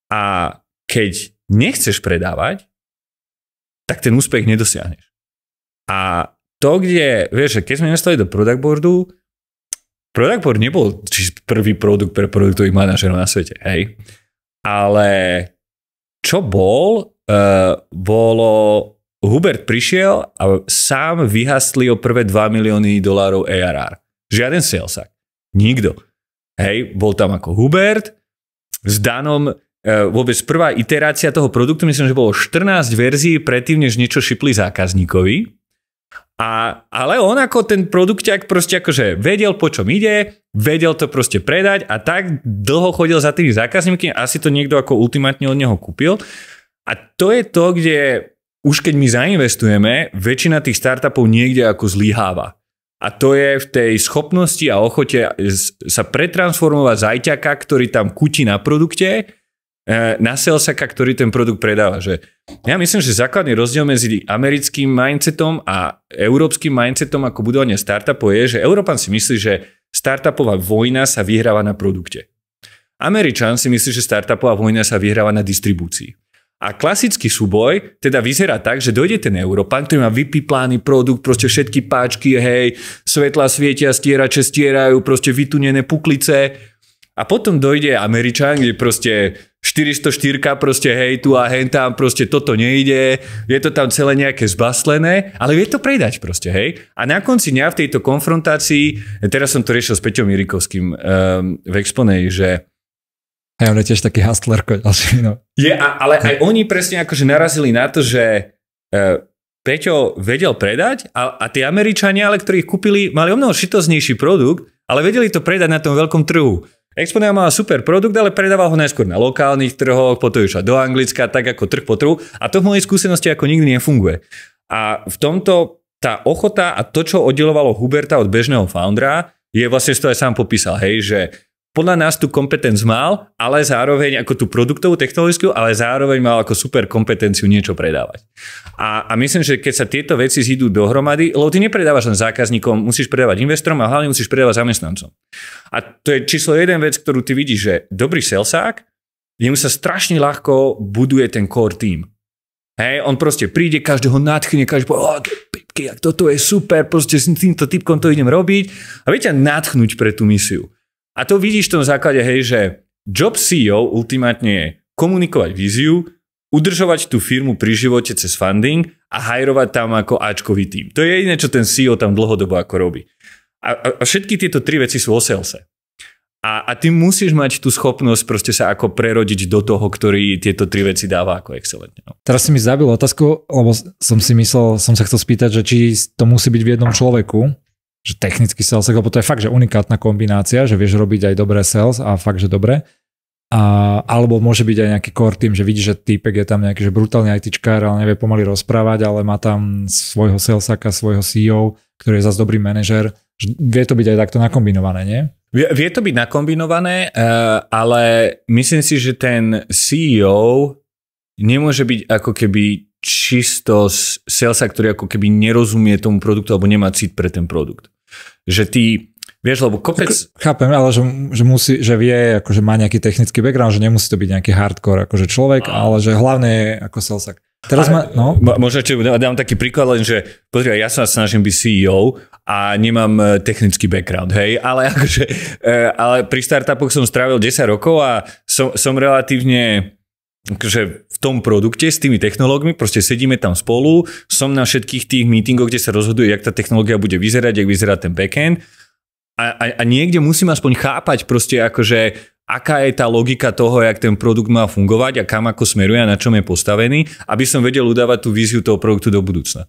A keď nechceš predávať, tak ten úspech nedosiahneš. A to, kde, vieš, keď sme investovali do product boardu, product board nebol či prvý produkt pre produktových manažerov na svete, hej. Ale čo bol, uh, eh, bolo... Hubert prišiel a sám vyhastli o prvé 2 milióny dolárov ARR. Žiaden salesak. Nikto. Hej, bol tam ako Hubert, s Danom e, vôbec prvá iterácia toho produktu, myslím, že bolo 14 verzií predtým, než niečo šipli zákazníkovi. A, ale on ako ten produkťak proste akože vedel, po čom ide, vedel to proste predať a tak dlho chodil za tými zákazníkmi, asi to niekto ako ultimátne od neho kúpil. A to je to, kde už keď my zainvestujeme, väčšina tých startupov niekde ako zlyháva. A to je v tej schopnosti a ochote sa pretransformovať zajťaka, ktorý tam kutí na produkte, e, na salesaka, ktorý ten produkt predáva. Že ja myslím, že základný rozdiel medzi americkým mindsetom a európskym mindsetom ako budovanie startupov je, že Európan si myslí, že startupová vojna sa vyhráva na produkte. Američan si myslí, že startupová vojna sa vyhráva na distribúcii. A klasický súboj teda vyzerá tak, že dojde ten Európan, ktorý má vypiplány produkt, proste všetky páčky, hej, svetla svietia, stierače stierajú, proste vytunené puklice. A potom dojde Američan, kde proste 404 proste hej, tu a hen tam proste toto nejde, je to tam celé nejaké zbaslené, ale vie to predať proste, hej. A na konci dňa v tejto konfrontácii, teraz som to riešil s Peťom Irikovským um, ehm, v Exponej, že a on je tiež taký hustlerko ďalší, no. Je, a, ale aj oni presne akože narazili na to, že e, Peťo vedel predať a, a tie Američania, ale ktorých kúpili, mali o mnoho šitoznejší produkt, ale vedeli to predať na tom veľkom trhu. Exponia mala super produkt, ale predával ho najskôr na lokálnych trhoch, potom išla do Anglicka, tak ako trh po trhu a to v mojej skúsenosti ako nikdy nefunguje. A v tomto tá ochota a to, čo oddelovalo Huberta od bežného foundera, je vlastne, to aj sám popísal, hej, že podľa nás tú kompetenc mal, ale zároveň ako tú produktovú, technologickú, ale zároveň mal ako super kompetenciu niečo predávať. A, a myslím, že keď sa tieto veci zídu dohromady, lebo ty nepredávaš len zákazníkom, musíš predávať investorom a hlavne musíš predávať zamestnancom. A to je číslo jeden vec, ktorú ty vidíš, že dobrý salesák, jemu sa strašne ľahko buduje ten core team. Hej, on proste príde, každého nadchne, každý povie, oh, pipky, toto je super, proste s týmto typkom to idem robiť. A viete, nadchnúť pre tú misiu. A to vidíš v tom základe, hej, že job CEO ultimátne je komunikovať víziu, udržovať tú firmu pri živote cez funding a hajrovať tam ako Ačkový tým. To je jediné, čo ten CEO tam dlhodobo ako robí. A, a, a všetky tieto tri veci sú o salese. A, a ty musíš mať tú schopnosť proste sa ako prerodiť do toho, ktorý tieto tri veci dáva ako excelentne. No. Teraz si mi zabil otázku, lebo som si myslel, som sa chcel spýtať, že či to musí byť v jednom človeku, že technický sales, lebo to je fakt, že unikátna kombinácia, že vieš robiť aj dobré sales a fakt, že dobre. A, alebo môže byť aj nejaký core team, že vidí, že týpek je tam nejaký, že brutálny ITčkár, ale nevie pomaly rozprávať, ale má tam svojho salesaka, svojho CEO, ktorý je zase dobrý manažer. Vie to byť aj takto nakombinované, nie? Vie, vie to byť nakombinované, eh, ale myslím si, že ten CEO nemôže byť ako keby čisto salesa, ktorý ako keby nerozumie tomu produktu alebo nemá cit pre ten produkt že ty Vieš, lebo kopec... Chápem, ale že, že, musí, že vie, akože má nejaký technický background, že nemusí to byť nejaký hardcore akože človek, a... ale že hlavne je ako salesak. Teraz no? ma, no. Možno ešte dám taký príklad len, že pozri, ja sa snažím byť CEO a nemám e, technický background, hej, ale akože, e, ale pri startupoch som strávil 10 rokov a som, som relatívne že v tom produkte s tými technológmi, proste sedíme tam spolu, som na všetkých tých meetingoch, kde sa rozhoduje, jak tá technológia bude vyzerať, jak vyzerá ten backend a, a, a niekde musím aspoň chápať proste akože aká je tá logika toho, jak ten produkt má fungovať a kam ako smeruje a na čom je postavený, aby som vedel udávať tú víziu toho produktu do budúcna.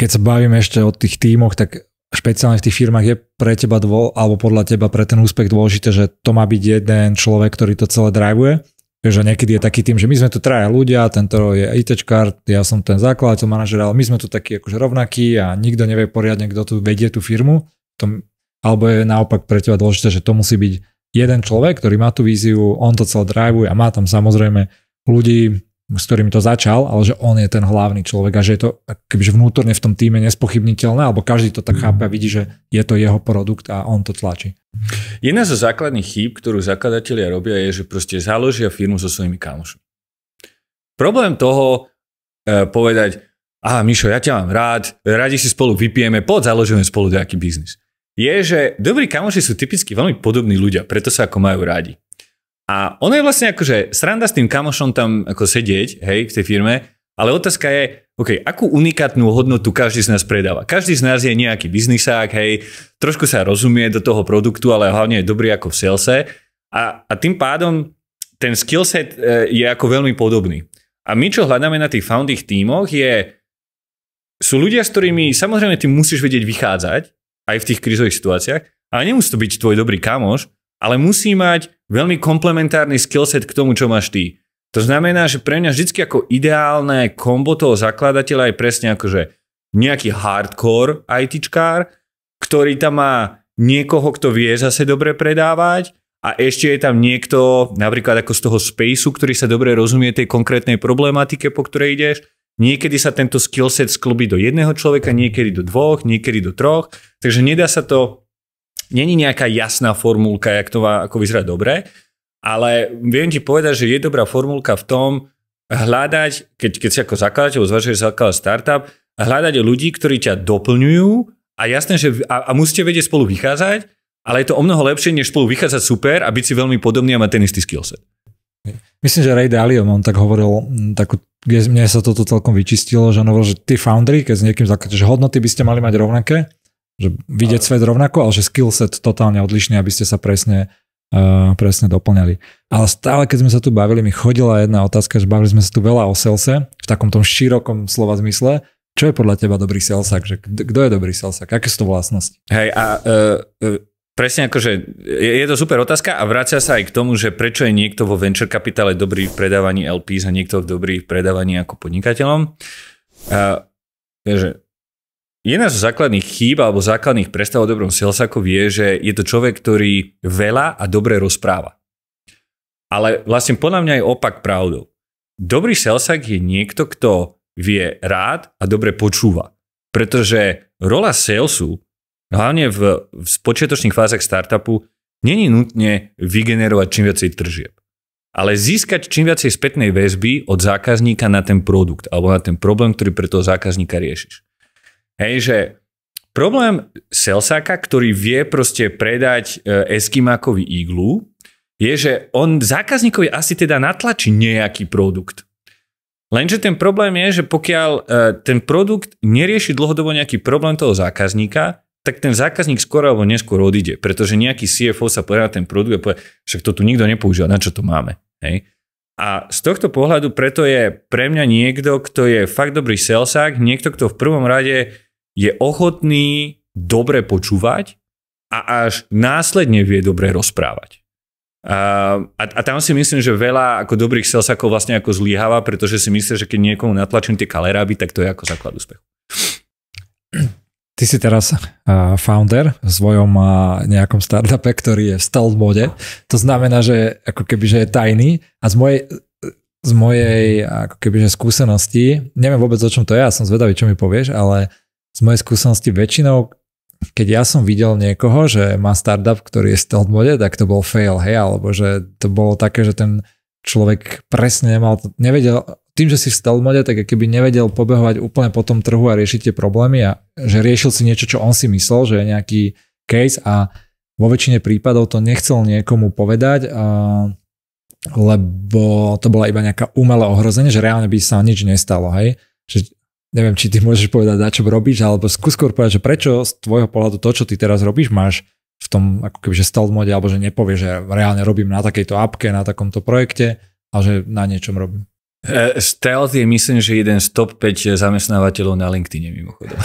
Keď sa bavíme ešte o tých tímoch, tak špeciálne v tých firmách je pre teba dvo, alebo podľa teba pre ten úspech dôležité, že to má byť jeden človek, ktorý to celé drivuje Vieš, a niekedy je taký tým, že my sme tu traja ľudia, tento je ITčkár, ja som ten základateľ, manažer, ale my sme tu takí akože rovnakí a nikto nevie poriadne, kto tu vedie tú firmu. To, alebo je naopak pre teba dôležité, že to musí byť jeden človek, ktorý má tú víziu, on to celé drive a má tam samozrejme ľudí, s ktorými to začal, ale že on je ten hlavný človek a že je to kebyže vnútorne v tom týme nespochybniteľné, alebo každý to tak chápe a vidí, že je to jeho produkt a on to tlačí. Jedna zo základných chýb, ktorú zakladatelia robia, je, že proste založia firmu so svojimi kamošmi. Problém toho e, povedať, a Mišo, ja ťa mám rád, radi si spolu vypijeme, poď založujeme spolu nejaký biznis. Je, že dobrí kamoši sú typicky veľmi podobní ľudia, preto sa ako majú rádi. A ono je vlastne akože sranda s tým kamošom tam ako sedieť, hej, v tej firme, ale otázka je, OK, akú unikátnu hodnotu každý z nás predáva? Každý z nás je nejaký biznisák, hej, trošku sa rozumie do toho produktu, ale hlavne je dobrý ako v salese. A, a tým pádom ten skillset e, je ako veľmi podobný. A my, čo hľadáme na tých foundých tímoch, je, sú ľudia, s ktorými samozrejme ty musíš vedieť vychádzať, aj v tých krizových situáciách, ale nemusí to byť tvoj dobrý kamoš, ale musí mať veľmi komplementárny skillset k tomu, čo máš ty. To znamená, že pre mňa vždy ako ideálne kombo toho zakladateľa je presne akože nejaký hardcore ITčkár, ktorý tam má niekoho, kto vie zase dobre predávať a ešte je tam niekto, napríklad ako z toho spaceu, ktorý sa dobre rozumie tej konkrétnej problematike, po ktorej ideš. Niekedy sa tento skillset sklubí do jedného človeka, niekedy do dvoch, niekedy do troch, takže nedá sa to, není nejaká jasná formulka, jak to má ako vyzerať dobre ale viem ti povedať, že je dobrá formulka v tom hľadať, keď, keď si ako zakladateľ zvažuješ zakladať startup, hľadať ľudí, ktorí ťa doplňujú a jasné, že a, a musíte vedieť spolu vychádzať, ale je to o mnoho lepšie, než spolu vychádzať super a byť si veľmi podobný a mať ten istý skillset. Myslím, že Ray Dalio, on tak hovoril, tak, kde mne sa toto celkom vyčistilo, že on hovoril, že ty foundry, keď s niekým zakladáš, že hodnoty by ste mali mať rovnaké, že vidieť svet rovnako, ale že skillset totálne odlišný, aby ste sa presne Eh, presne doplňali. Ale stále, keď sme sa tu bavili, mi chodila jedna otázka, že bavili sme sa tu veľa o salese, v takom tom širokom slova zmysle. Čo je podľa teba dobrý salesak? kto je dobrý salesak? Aké sú to vlastnosti? Hej, a uh, uh, Presne akože, je, je to super otázka a vracia sa aj k tomu, že prečo je niekto vo venture kapitále dobrý v predávaní LPs a niekto dobrý v predávaní ako podnikateľom. Uh, že Jedna z základných chýb alebo základných predstav o dobrom salesákovi je, že je to človek, ktorý veľa a dobre rozpráva. Ale vlastne podľa mňa je opak pravdou. Dobrý salesák je niekto, kto vie rád a dobre počúva. Pretože rola salesu, hlavne v, v počiatočných fázach startupu, není nutne vygenerovať čím viacej tržieb. Ale získať čím viacej spätnej väzby od zákazníka na ten produkt alebo na ten problém, ktorý pre toho zákazníka riešiš. Hej, že problém salesáka, ktorý vie proste predať e, Eskimákovi iglu, je, že on zákazníkovi asi teda natlačí nejaký produkt. Lenže ten problém je, že pokiaľ e, ten produkt nerieši dlhodobo nejaký problém toho zákazníka, tak ten zákazník skoro alebo neskôr odíde, pretože nejaký CFO sa pozrie na ten produkt a povie, však to tu nikto nepoužíva, na čo to máme. Hej? A z tohto pohľadu preto je pre mňa niekto, kto je fakt dobrý salesák, niekto, kto v prvom rade je ochotný dobre počúvať a až následne vie dobre rozprávať. A, a, a tam si myslím, že veľa ako dobrých salesakov vlastne ako zlyháva, pretože si myslím, že keď niekomu natlačím tie kaleráby, tak to je ako základ úspechu. [clears throat] Ty si teraz uh, founder v svojom uh, nejakom startupe, ktorý je v stealth mode. To znamená, že ako keby, že je tajný a z mojej, z mojej eh, ako keby, že skúsenosti, neviem vôbec o čom to je, ja som zvedavý, čo mi povieš, ale z mojej skúsenosti väčšinou, keď ja som videl niekoho, že má startup, ktorý je stealth mode, tak to bol fail, hej, alebo že to bolo také, že ten človek presne nemal, nevedel, tým, že si v stealth mode, tak keby nevedel pobehovať úplne po tom trhu a riešiť tie problémy a že riešil si niečo, čo on si myslel, že je nejaký case a vo väčšine prípadov to nechcel niekomu povedať, lebo to bola iba nejaká umelé ohrozenie, že reálne by sa nič nestalo, hej. Že neviem, či ty môžeš povedať, na čo robíš, alebo skús skôr povedať, že prečo z tvojho pohľadu to, čo ty teraz robíš, máš v tom ako keby, že stal mode, alebo že nepovieš, že reálne robím na takejto appke, na takomto projekte, ale že na niečom robím. E, stealth je myslím, že jeden z top 5 zamestnávateľov na LinkedIn mimochodom. [laughs]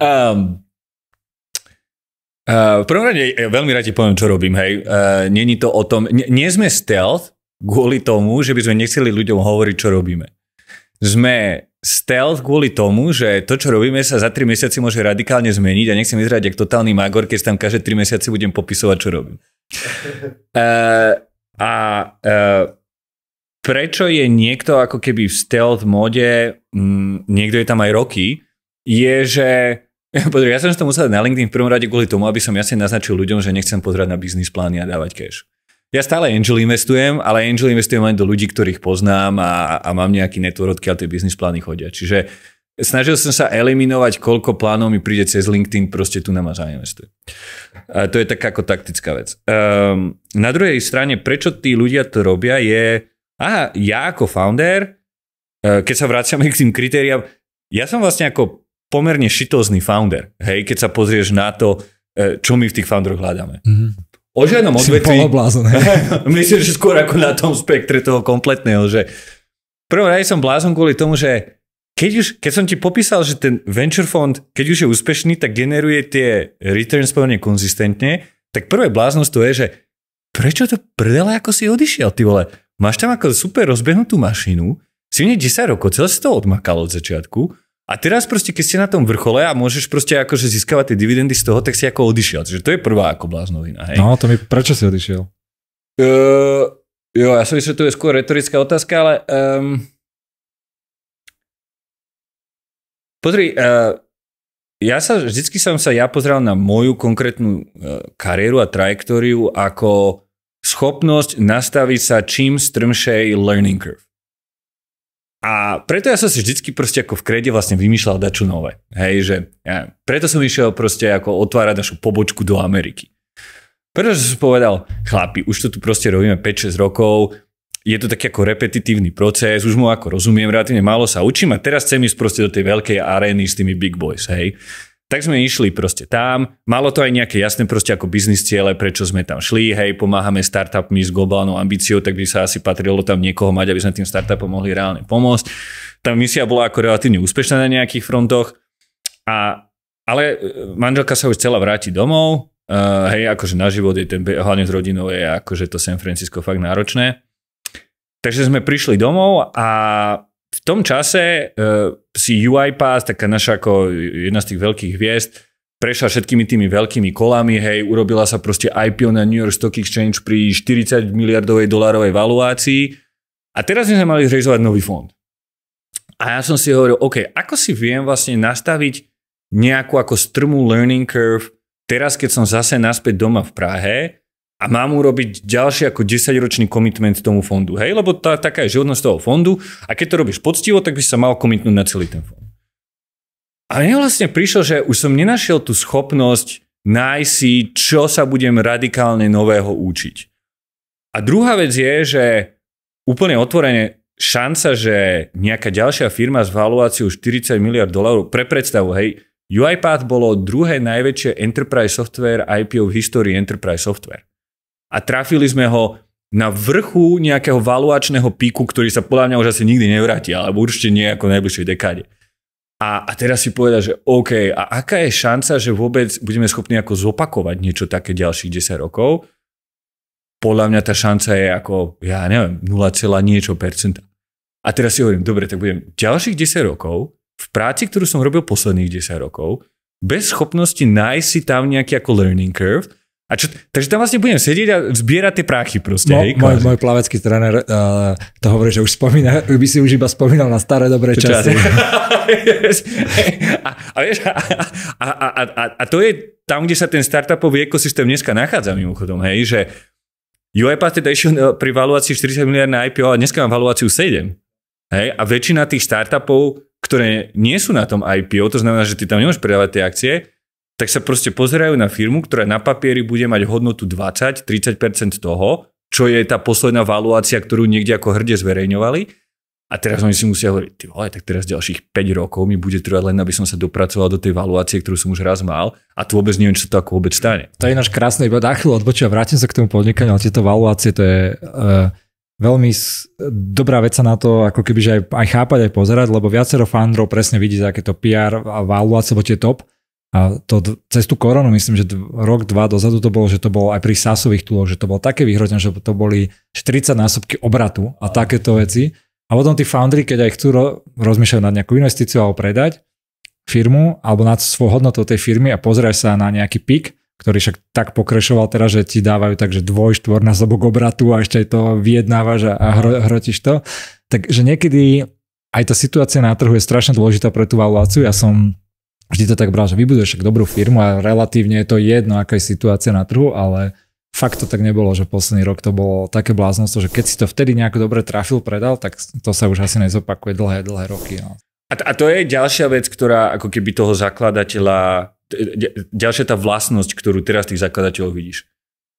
um, uh, v prvom rade ja e, veľmi rád ti poviem, čo robím, hej. Uh, Není to o tom, nie, nie sme stealth, kvôli tomu, že by sme nechceli ľuďom hovoriť, čo robíme. Sme stealth kvôli tomu, že to, čo robíme, sa za 3 mesiaci môže radikálne zmeniť a nechcem vyzerať ako totálny magor, keď tam každé 3 mesiace budem popisovať, čo robím. Uh, [laughs] a uh, prečo je niekto ako keby v stealth mode, m, mm, niekto je tam aj roky, je, že [laughs] ja som to musel na LinkedIn v prvom rade kvôli tomu, aby som jasne naznačil ľuďom, že nechcem pozerať na biznis plány a dávať cash. Ja stále angel investujem, ale angel investujem len do ľudí, ktorých poznám a, a mám nejaký network, odkiaľ tie business plány chodia. Čiže snažil som sa eliminovať, koľko plánov mi príde cez LinkedIn, proste tu na ma zainvestuje. A to je taká ako taktická vec. Um, na druhej strane, prečo tí ľudia to robia, je, aha, ja ako founder, e, keď sa vraciame k tým kritériám, ja som vlastne ako pomerne šitozný founder, hej, keď sa pozrieš na to, e, čo my v tých founderoch hľadáme. Mm-hmm o žiadnom odvetví... [laughs] myslím, že skôr ako na tom spektre toho kompletného, že prvom rade som blázon kvôli tomu, že keď, už, keď som ti popísal, že ten venture fond, keď už je úspešný, tak generuje tie returns pomerne konzistentne, tak prvé bláznost to je, že prečo to prdele, ako si odišiel, ty vole? Máš tam ako super rozbehnutú mašinu, si v nej 10 rokov, celé si to odmakalo od začiatku, a teraz proste, keď ste na tom vrchole a môžeš proste akože získavať tie dividendy z toho, tak si ako odišiel. Čiže to je prvá ako bláznovina. Hej? No, to mi, prečo si odišiel? Uh, jo, ja som myslel, že to je skôr retorická otázka, ale um, Pozri, uh, ja sa, vždycky som sa ja pozrel na moju konkrétnu uh, kariéru a trajektóriu ako schopnosť nastaviť sa čím strmšej learning curve. A preto ja som si vždycky proste ako v krede vlastne vymýšľal dačo nové. Hej, že ja, preto som išiel proste ako otvárať našu pobočku do Ameriky. Pretože som povedal, chlapi, už to tu proste robíme 5-6 rokov, je to taký ako repetitívny proces, už mu ako rozumiem, relatívne málo sa učím a teraz chcem ísť proste do tej veľkej arény s tými big boys, hej. Tak sme išli proste tam, malo to aj nejaké jasné proste ako biznis ciele, prečo sme tam šli, hej, pomáhame startupmi s globálnou ambíciou, tak by sa asi patrilo tam niekoho mať, aby sme tým startupom mohli reálne pomôcť. Tá misia bola ako relatívne úspešná na nejakých frontoch, a, ale e, manželka sa už chcela vrátiť domov, uh, hej, akože na život je ten, hlavne s rodinou je akože to San Francisco fakt náročné. Takže sme prišli domov a tom čase uh, si UiPath, taká naša ako jedna z tých veľkých hviezd, prešla všetkými tými veľkými kolami, hej, urobila sa proste IPO na New York Stock Exchange pri 40 miliardovej dolárovej valuácii a teraz sme sa mali zrejzovať nový fond. A ja som si hovoril, OK, ako si viem vlastne nastaviť nejakú ako strmú learning curve teraz, keď som zase naspäť doma v Prahe, a mám urobiť ďalší ako 10-ročný komitment tomu fondu. Hej, lebo tá, taká je životnosť toho fondu a keď to robíš poctivo, tak by sa mal komitnúť na celý ten fond. A ja vlastne prišlo, že už som nenašiel tú schopnosť nájsť si, čo sa budem radikálne nového učiť. A druhá vec je, že úplne otvorene šanca, že nejaká ďalšia firma s valuáciou 40 miliard dolárov, pre predstavu, hej, UiPath bolo druhé najväčšie enterprise software IPO v histórii enterprise software a trafili sme ho na vrchu nejakého valuačného píku, ktorý sa podľa mňa už asi nikdy nevráti, alebo určite nie ako v najbližšej dekáde. A, a teraz si poveda, že OK, a aká je šanca, že vôbec budeme schopní ako zopakovať niečo také ďalších 10 rokov? Podľa mňa tá šanca je ako, ja neviem, 0, niečo percenta. A teraz si hovorím, dobre, tak budem ďalších 10 rokov v práci, ktorú som robil posledných 10 rokov, bez schopnosti nájsť si tam nejaký ako learning curve, a čo, takže tam vlastne budem sedieť a zbierať tie práchy proste. No, hej, môj, môj plavecký tréner uh, to hovorí, že už spomína, [laughs] by si už iba spomínal na staré dobré časy. [laughs] [laughs] a, a, a, a, a, a to je tam, kde sa ten startupový ekosystém dneska nachádza mimochodom, hej, že UiPath teda išiel eh, pri valuácii 40 miliard na IPO a dneska mám valuáciu 7. Hej, a väčšina tých startupov, ktoré nie sú na tom IPO, to znamená, že ty tam nemôžeš predávať tie akcie, tak sa proste pozerajú na firmu, ktorá na papieri bude mať hodnotu 20-30% toho, čo je tá posledná valuácia, ktorú niekde ako hrde zverejňovali. A teraz oni si musia hovoriť, ty vole, tak teraz ďalších 5 rokov mi bude trvať len, aby som sa dopracoval do tej valuácie, ktorú som už raz mal a tu vôbec neviem, čo to ako vôbec stane. To je náš krásny, iba na chvíľu odbočia, vrátim sa k tomu podnikaniu, ale tieto valuácie, to je uh, veľmi dobrá vec sa na to, ako keby, že aj, aj chápať, aj pozerať, lebo viacero fandrov presne vidí takéto PR a valuácie, lebo tie top a to, cez tú koronu, myslím, že rok, dva dozadu to bolo, že to bolo aj pri sasových túloch, že to bolo také vyhrotené, že to boli 40 násobky obratu a takéto veci. A potom tí foundry, keď aj chcú ro- rozmýšľať nad nejakú investíciu alebo predať firmu alebo nad svoj hodnotou tej firmy a pozrieš sa na nejaký pik, ktorý však tak pokrešoval teraz, že ti dávajú takže dvoj, zobok obratu a ešte aj to vyjednávaš a hro, hrotiš to. Takže niekedy aj tá situácia na trhu je strašne dôležitá pre tú valuáciu. Ja som vždy to tak bral, že vybuduješ však dobrú firmu a relatívne je to jedno, aká je situácia na trhu, ale fakt to tak nebolo, že posledný rok to bolo také bláznost, že keď si to vtedy nejako dobre trafil, predal, tak to sa už asi nezopakuje dlhé, dlhé roky. No. A, a to je ďalšia vec, ktorá ako keby toho zakladateľa, ďalšia tá vlastnosť, ktorú teraz tých zakladateľov vidíš.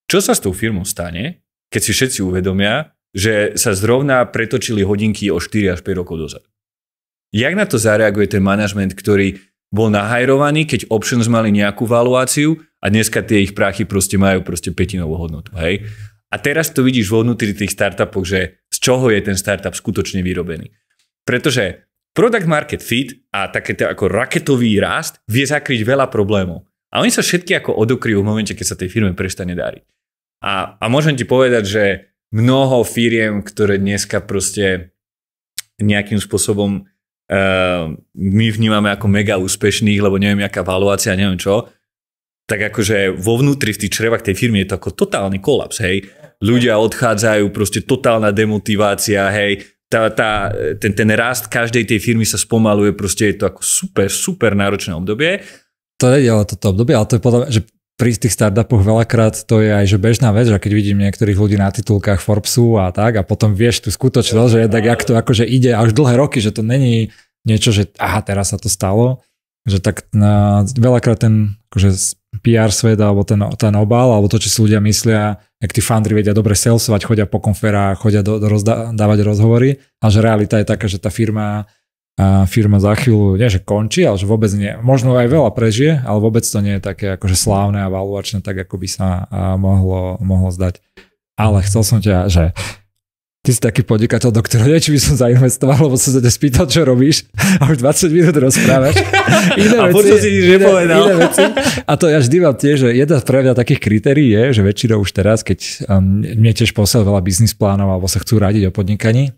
Čo sa s tou firmou stane, keď si všetci uvedomia, že sa zrovna pretočili hodinky o 4 až 5 rokov dozadu? Jak na to zareaguje ten manažment, ktorý bol nahajrovaný, keď options mali nejakú valuáciu a dneska tie ich prachy proste majú proste petinovú hodnotu. Hej? A teraz to vidíš vo vnútri tých startupov, že z čoho je ten startup skutočne vyrobený. Pretože product market fit a takéto ako raketový rast vie zakryť veľa problémov. A oni sa všetky ako odokryjú v momente, keď sa tej firme prestane dariť. A, a môžem ti povedať, že mnoho firiem, ktoré dneska proste nejakým spôsobom Ehm, my vnímame ako mega úspešných, lebo neviem, aká valuácia, neviem čo, tak akože vo vnútri v tých črevách tej firmy je to ako totálny kolaps, hej. Ľudia odchádzajú, proste totálna demotivácia, hej. Tá, tá, ten, ten rast každej tej firmy sa spomaluje, proste je to ako super, super náročné obdobie. To je ale toto obdobie, ale to je podľa že pri tých startupoch veľakrát to je aj že bežná vec, že keď vidím niektorých ľudí na titulkách Forbesu a tak a potom vieš tú skutočnosť, že tak jak to akože ide až dlhé roky, že to není niečo, že aha, teraz sa to stalo, že tak na, veľakrát ten akože PR svet alebo ten, ten obal, alebo to, čo si ľudia myslia, ak tí fundry vedia dobre salesovať, chodia po konferách, chodia do, do rozda- dávať rozhovory a že realita je taká, že tá firma a firma za chvíľu, nie že končí, ale že vôbec nie, možno aj veľa prežije, ale vôbec to nie je také akože slávne a valuačné, tak ako by sa mohlo, mohlo zdať. Ale chcel som ťa, že ty si taký podnikateľ, do ktorého niečo či by som zainvestoval, lebo som sa ťa spýtal, čo robíš a už 20 minút rozprávaš. [laughs] Iné a veci, si nič nepovedal. Iné, iné veci. A to ja vždy mám tie, že jedna z pre takých kritérií je, že väčšinou už teraz, keď um, mne tiež posiel veľa biznis plánov alebo sa chcú radiť o podnikaní,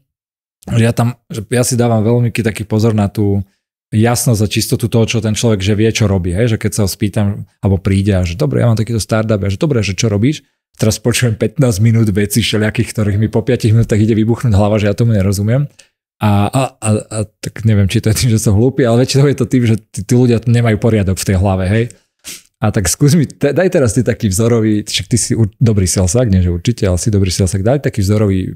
ja tam, že ja si dávam veľmi taký pozor na tú jasnosť a čistotu toho, čo ten človek že vie, čo robí. Hej? Že keď sa ho spýtam, alebo príde a že dobre, ja mám takýto startup, a že dobre, že čo robíš? Teraz počujem 15 minút veci všelijakých, ktorých mi po 5 minútach ide vybuchnúť hlava, že ja tomu nerozumiem. A, a, a, a tak neviem, či to je tým, že som hlúpy, ale väčšinou je to tým, že tí, tí ľudia nemajú poriadok v tej hlave, hej. A tak skús mi, te, daj teraz ty taký vzorový, však ty si dobrý salesák, nie že určite, ale si dobrý salesák, daj taký vzorový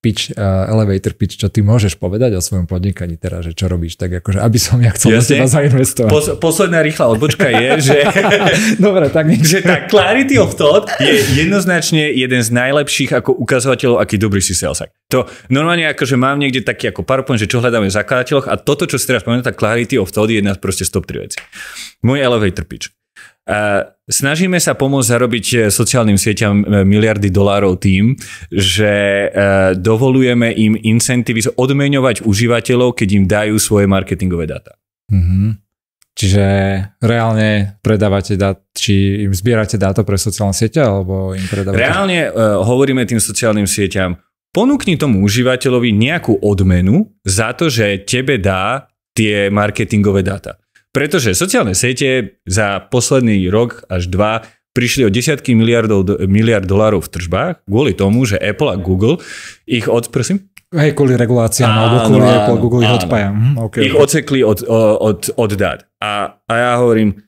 pitch, uh, elevator pitch, čo ty môžeš povedať o svojom podnikaní teraz, že čo robíš, tak akože aby som ja chcel Jasne. do teba zainvestovať. Pos- posledná rýchla odbočka je, že... [laughs] Dobre, tak Že tá clarity of thought je jednoznačne jeden z najlepších ako ukazovateľov, aký dobrý si salesak. To normálne akože mám niekde taký ako PowerPoint, že čo hľadáme v zakladateľoch a toto, čo si teraz povedal, tá clarity of thought je jedna z proste stop 3 veci. Môj elevator pitch. Uh, Snažíme sa pomôcť zarobiť e, sociálnym sieťam e, miliardy dolárov tým, že e, dovolujeme im incentivy odmeňovať užívateľov, keď im dajú svoje marketingové dáta. Mm-hmm. Čiže reálne predávate dát, či im zbierate dáta pre sociálne siete, alebo im predávate? Reálne uh, hovoríme tým sociálnym sieťam, ponúkni tomu užívateľovi nejakú odmenu za to, že tebe dá tie marketingové dáta. Pretože sociálne siete za posledný rok až dva prišli o desiatky miliardov, miliard dolárov v tržbách kvôli tomu, že Apple a Google ich od... Prosím? Hej, kvôli reguláciám, alebo kvôli áno, Apple a Google ich odpája. Hm, okay. Ich odsekli od, od, od dát. A, a ja hovorím,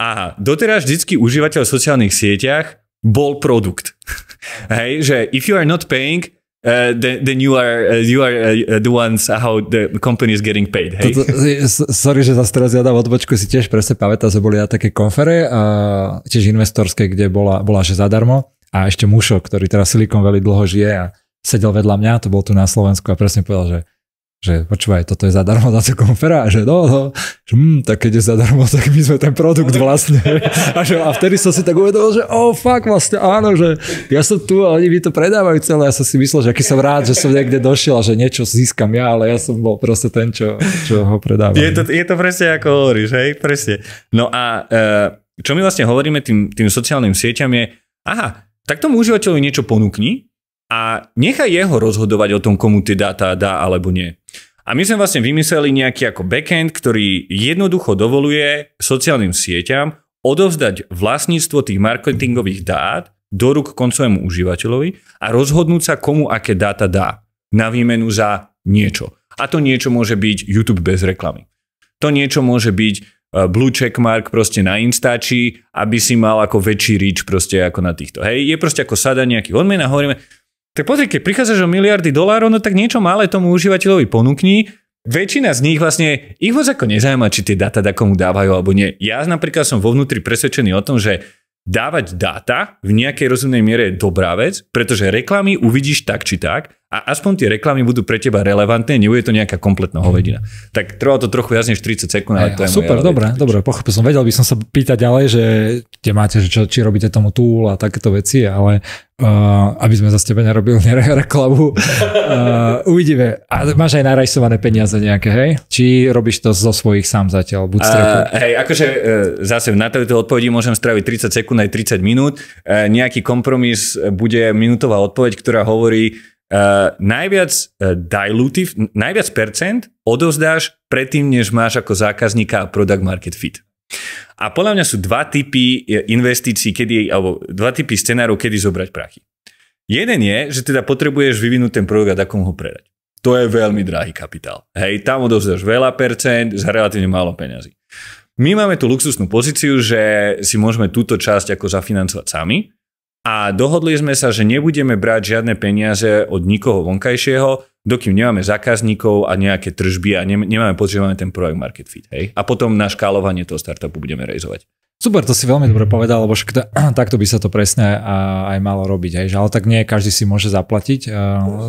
aha, doteraz vždycky užívateľ v sociálnych sieťach bol produkt. [laughs] Hej, že if you are not paying, Uh, then, then you are uh, you are uh, uh the ones uh, how the company is getting paid. Hey? Toto, sorry, že zase teraz ja dám odbočku, si tiež presne pamätá, že boli aj také konfere, uh, tiež investorské, kde bola, bola že zadarmo a ešte mušok, ktorý teraz Silicon veľmi dlho žije a sedel vedľa mňa, to bol tu na Slovensku a presne povedal, že že počúvaj, toto je zadarmo na tú konfera, a že no, no že, hm, tak keď je zadarmo, tak my sme ten produkt vlastne. [laughs] A, že, a vtedy som si tak uvedomil, že oh, fuck, vlastne áno, že ja som tu a oni mi to predávajú celé. Ja som si myslel, že aký som rád, že som niekde došiel a že niečo získam ja, ale ja som bol proste ten, čo, čo ho predávam. Je to, je to presne ako hovoríš, hej, presne. No a eh, čo my vlastne hovoríme tým, tým sociálnym sieťam je, aha, tak tomu užívateľovi niečo ponúkni, a nechaj jeho rozhodovať o tom, komu tie dáta dá alebo nie. A my sme vlastne vymysleli nejaký ako backend, ktorý jednoducho dovoluje sociálnym sieťam odovzdať vlastníctvo tých marketingových dát do rúk koncovému užívateľovi a rozhodnúť sa, komu aké dáta dá na výmenu za niečo. A to niečo môže byť YouTube bez reklamy. To niečo môže byť e, blue checkmark proste na Instači, aby si mal ako väčší reach proste ako na týchto. Hej, je proste ako sada nejakých odmien a hovoríme, tak pozri, keď prichádzaš o miliardy dolárov, no tak niečo malé tomu užívateľovi ponúkni. Väčšina z nich vlastne, ich vôbec ako nezaujíma, či tie dáta komu dávajú alebo nie. Ja napríklad som vo vnútri presvedčený o tom, že dávať dáta v nejakej rozumnej miere je dobrá vec, pretože reklamy uvidíš tak či tak a aspoň tie reklamy budú pre teba relevantné, nebude to nejaká kompletná mhm. hovedina. Mm. Tak trvalo to trochu viac než 30 sekúnd, ale to je Super, dobre, dobre, pochopil som. Vedel by som sa pýtať ďalej, že kde máte, že čo, či robíte tomu túl a takéto veci, ale uh, aby sme za tebe nerobili [laughs] reklamu. Uh, uvidíme. A máš aj narajsované peniaze nejaké, hej? Či robíš to zo svojich sám zatiaľ? Buď uh, hej, akože uh, zase na tejto odpovedi môžem straviť 30 sekúnd aj 30 minút. Uh, nejaký kompromis bude minútová odpoveď, ktorá hovorí, Eh, najviac uh, dilutive, najviac percent odovzdáš predtým, než máš ako zákazníka product market fit. A podľa mňa sú dva typy eh, investícií, kedy, alebo dva typy scenárov, kedy zobrať prachy. Jeden je, že teda potrebuješ vyvinúť ten produkt a takom ho predať. To je veľmi drahý kapitál. Hej, tam odovzdáš veľa percent za relatívne málo peňazí. My máme tú luxusnú pozíciu, že si môžeme túto časť ako zafinancovať sami a dohodli sme sa, že nebudeme brať žiadne peniaze od nikoho vonkajšieho, dokým nemáme zákazníkov a nejaké tržby a nemáme pocit, že máme ten projekt market fit. Hej? A potom na škálovanie toho startupu budeme realizovať. Super, to si veľmi dobre povedal, lebo však [clears throat] takto by sa to presne aj malo robiť. Hej? Že, ale tak nie každý si môže zaplatiť uh,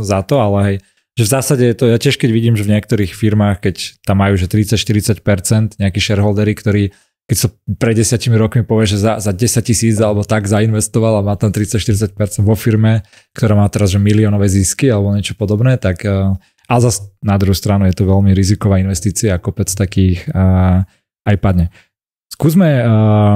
za to, ale hej, že v zásade je to, ja tiež keď vidím, že v niektorých firmách, keď tam majú že 30-40% nejakí shareholdery, ktorí keď sa pred desiatimi rokmi povie, že za, za 10 tisíc alebo tak zainvestoval a má tam 30-40% vo firme, ktorá má teraz že miliónové zisky alebo niečo podobné, tak eh, a zase na druhú stranu je to veľmi riziková investícia a kopec takých a, eh, aj padne. Skúsme a,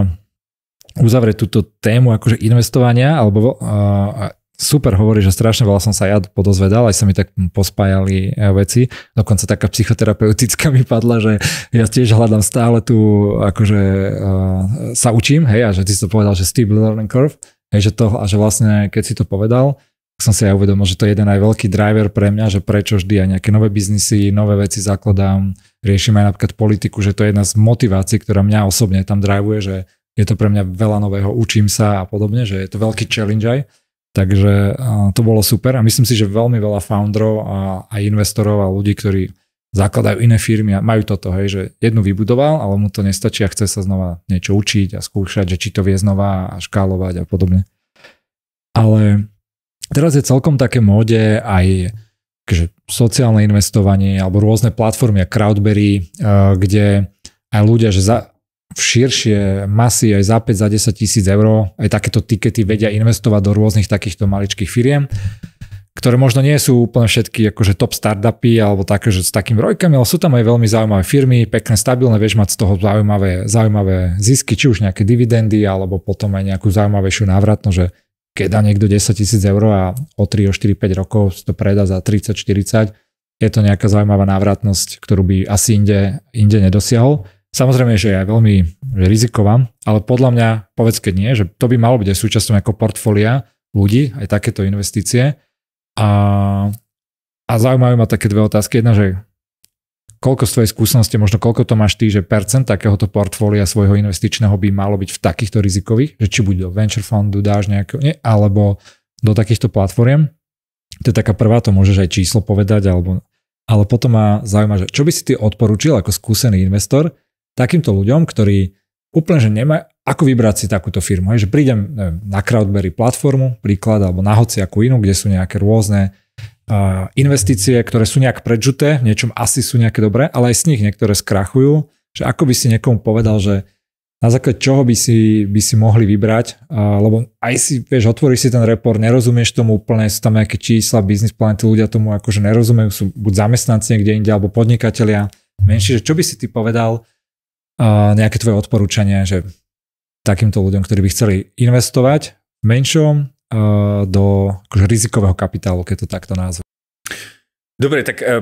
eh, uzavrieť túto tému akože investovania alebo a, super hovorí, že strašne veľa som sa ja podozvedal, aj sa mi tak pospájali eh, veci. Dokonca taká psychoterapeutická [laughs] mi padla, že ja tiež hľadám stále tu, akože uh, sa učím, hej, a že ty si to povedal, že steep learning curve, hej, že to, a že vlastne keď si to povedal, som si aj uvedomil, že to je jeden aj veľký driver pre mňa, že prečo vždy aj nejaké nové biznisy, nové veci zakladám, riešim aj napríklad politiku, že to je jedna z motivácií, ktorá mňa osobne tam drivuje, že je to pre mňa veľa nového, učím sa a podobne, že je to veľký challenge aj. Takže to bolo super a myslím si, že veľmi veľa founderov a, a investorov a ľudí, ktorí zakladajú iné firmy a majú toto, hej, že jednu vybudoval, ale mu to nestačí a chce sa znova niečo učiť a skúšať, že či to vie znova a škálovať a podobne. Ale teraz je celkom také móde aj že sociálne investovanie alebo rôzne platformy a Crowdberry, e, kde aj ľudia, že za, v širšie masy aj za 5, za 10 tisíc eur, aj takéto tikety vedia investovať do rôznych takýchto maličkých firiem, ktoré možno nie sú úplne všetky akože top startupy alebo také, že s takým rojkami, ale sú tam aj veľmi zaujímavé firmy, pekné, stabilné, vieš mať z toho zaujímavé, zaujímavé zisky, či už nejaké dividendy, alebo potom aj nejakú zaujímavejšiu návratnosť, že keď dá niekto 10 tisíc eur a o 3, o 4, 5 rokov to predá za 30, 40, je to nejaká zaujímavá návratnosť, ktorú by asi inde, inde nedosiahol. Samozrejme, že ja veľmi rizikovám, ale podľa mňa, povedz keď nie, že to by malo byť aj súčasťou ako portfólia ľudí, aj takéto investície. A, a zaujímajú ma také dve otázky. Jedna, že koľko z tvojej skúsenosti, možno koľko to máš ty, že percent takéhoto portfólia svojho investičného by malo byť v takýchto rizikových, že či buď do venture fondu dáš nejakého, nie, alebo do takýchto platform. To je taká prvá, to môžeš aj číslo povedať, alebo, ale potom ma zaujíma, že čo by si ty odporučil ako skúsený investor, takýmto ľuďom, ktorí úplne, že nemajú, ako vybrať si takúto firmu. Hej, že prídem neviem, na Crowdberry platformu, príklad, alebo na hoci ako inú, kde sú nejaké rôzne uh, investície, ktoré sú nejak predžuté, v niečom asi sú nejaké dobré, ale aj z nich niektoré skrachujú. Že ako by si niekomu povedal, že na základe čoho by si, by si mohli vybrať, uh, lebo aj si, vieš, otvoríš si ten report, nerozumieš tomu úplne, sú tam nejaké čísla, biznis plány, tí ľudia tomu akože nerozumejú, sú buď zamestnanci niekde inde, alebo podnikatelia menší, že čo by si ty povedal, a nejaké tvoje odporúčania, že takýmto ľuďom, ktorí by chceli investovať v menšom do akože, rizikového kapitálu, keď to takto nazve. Dobre, tak e, e,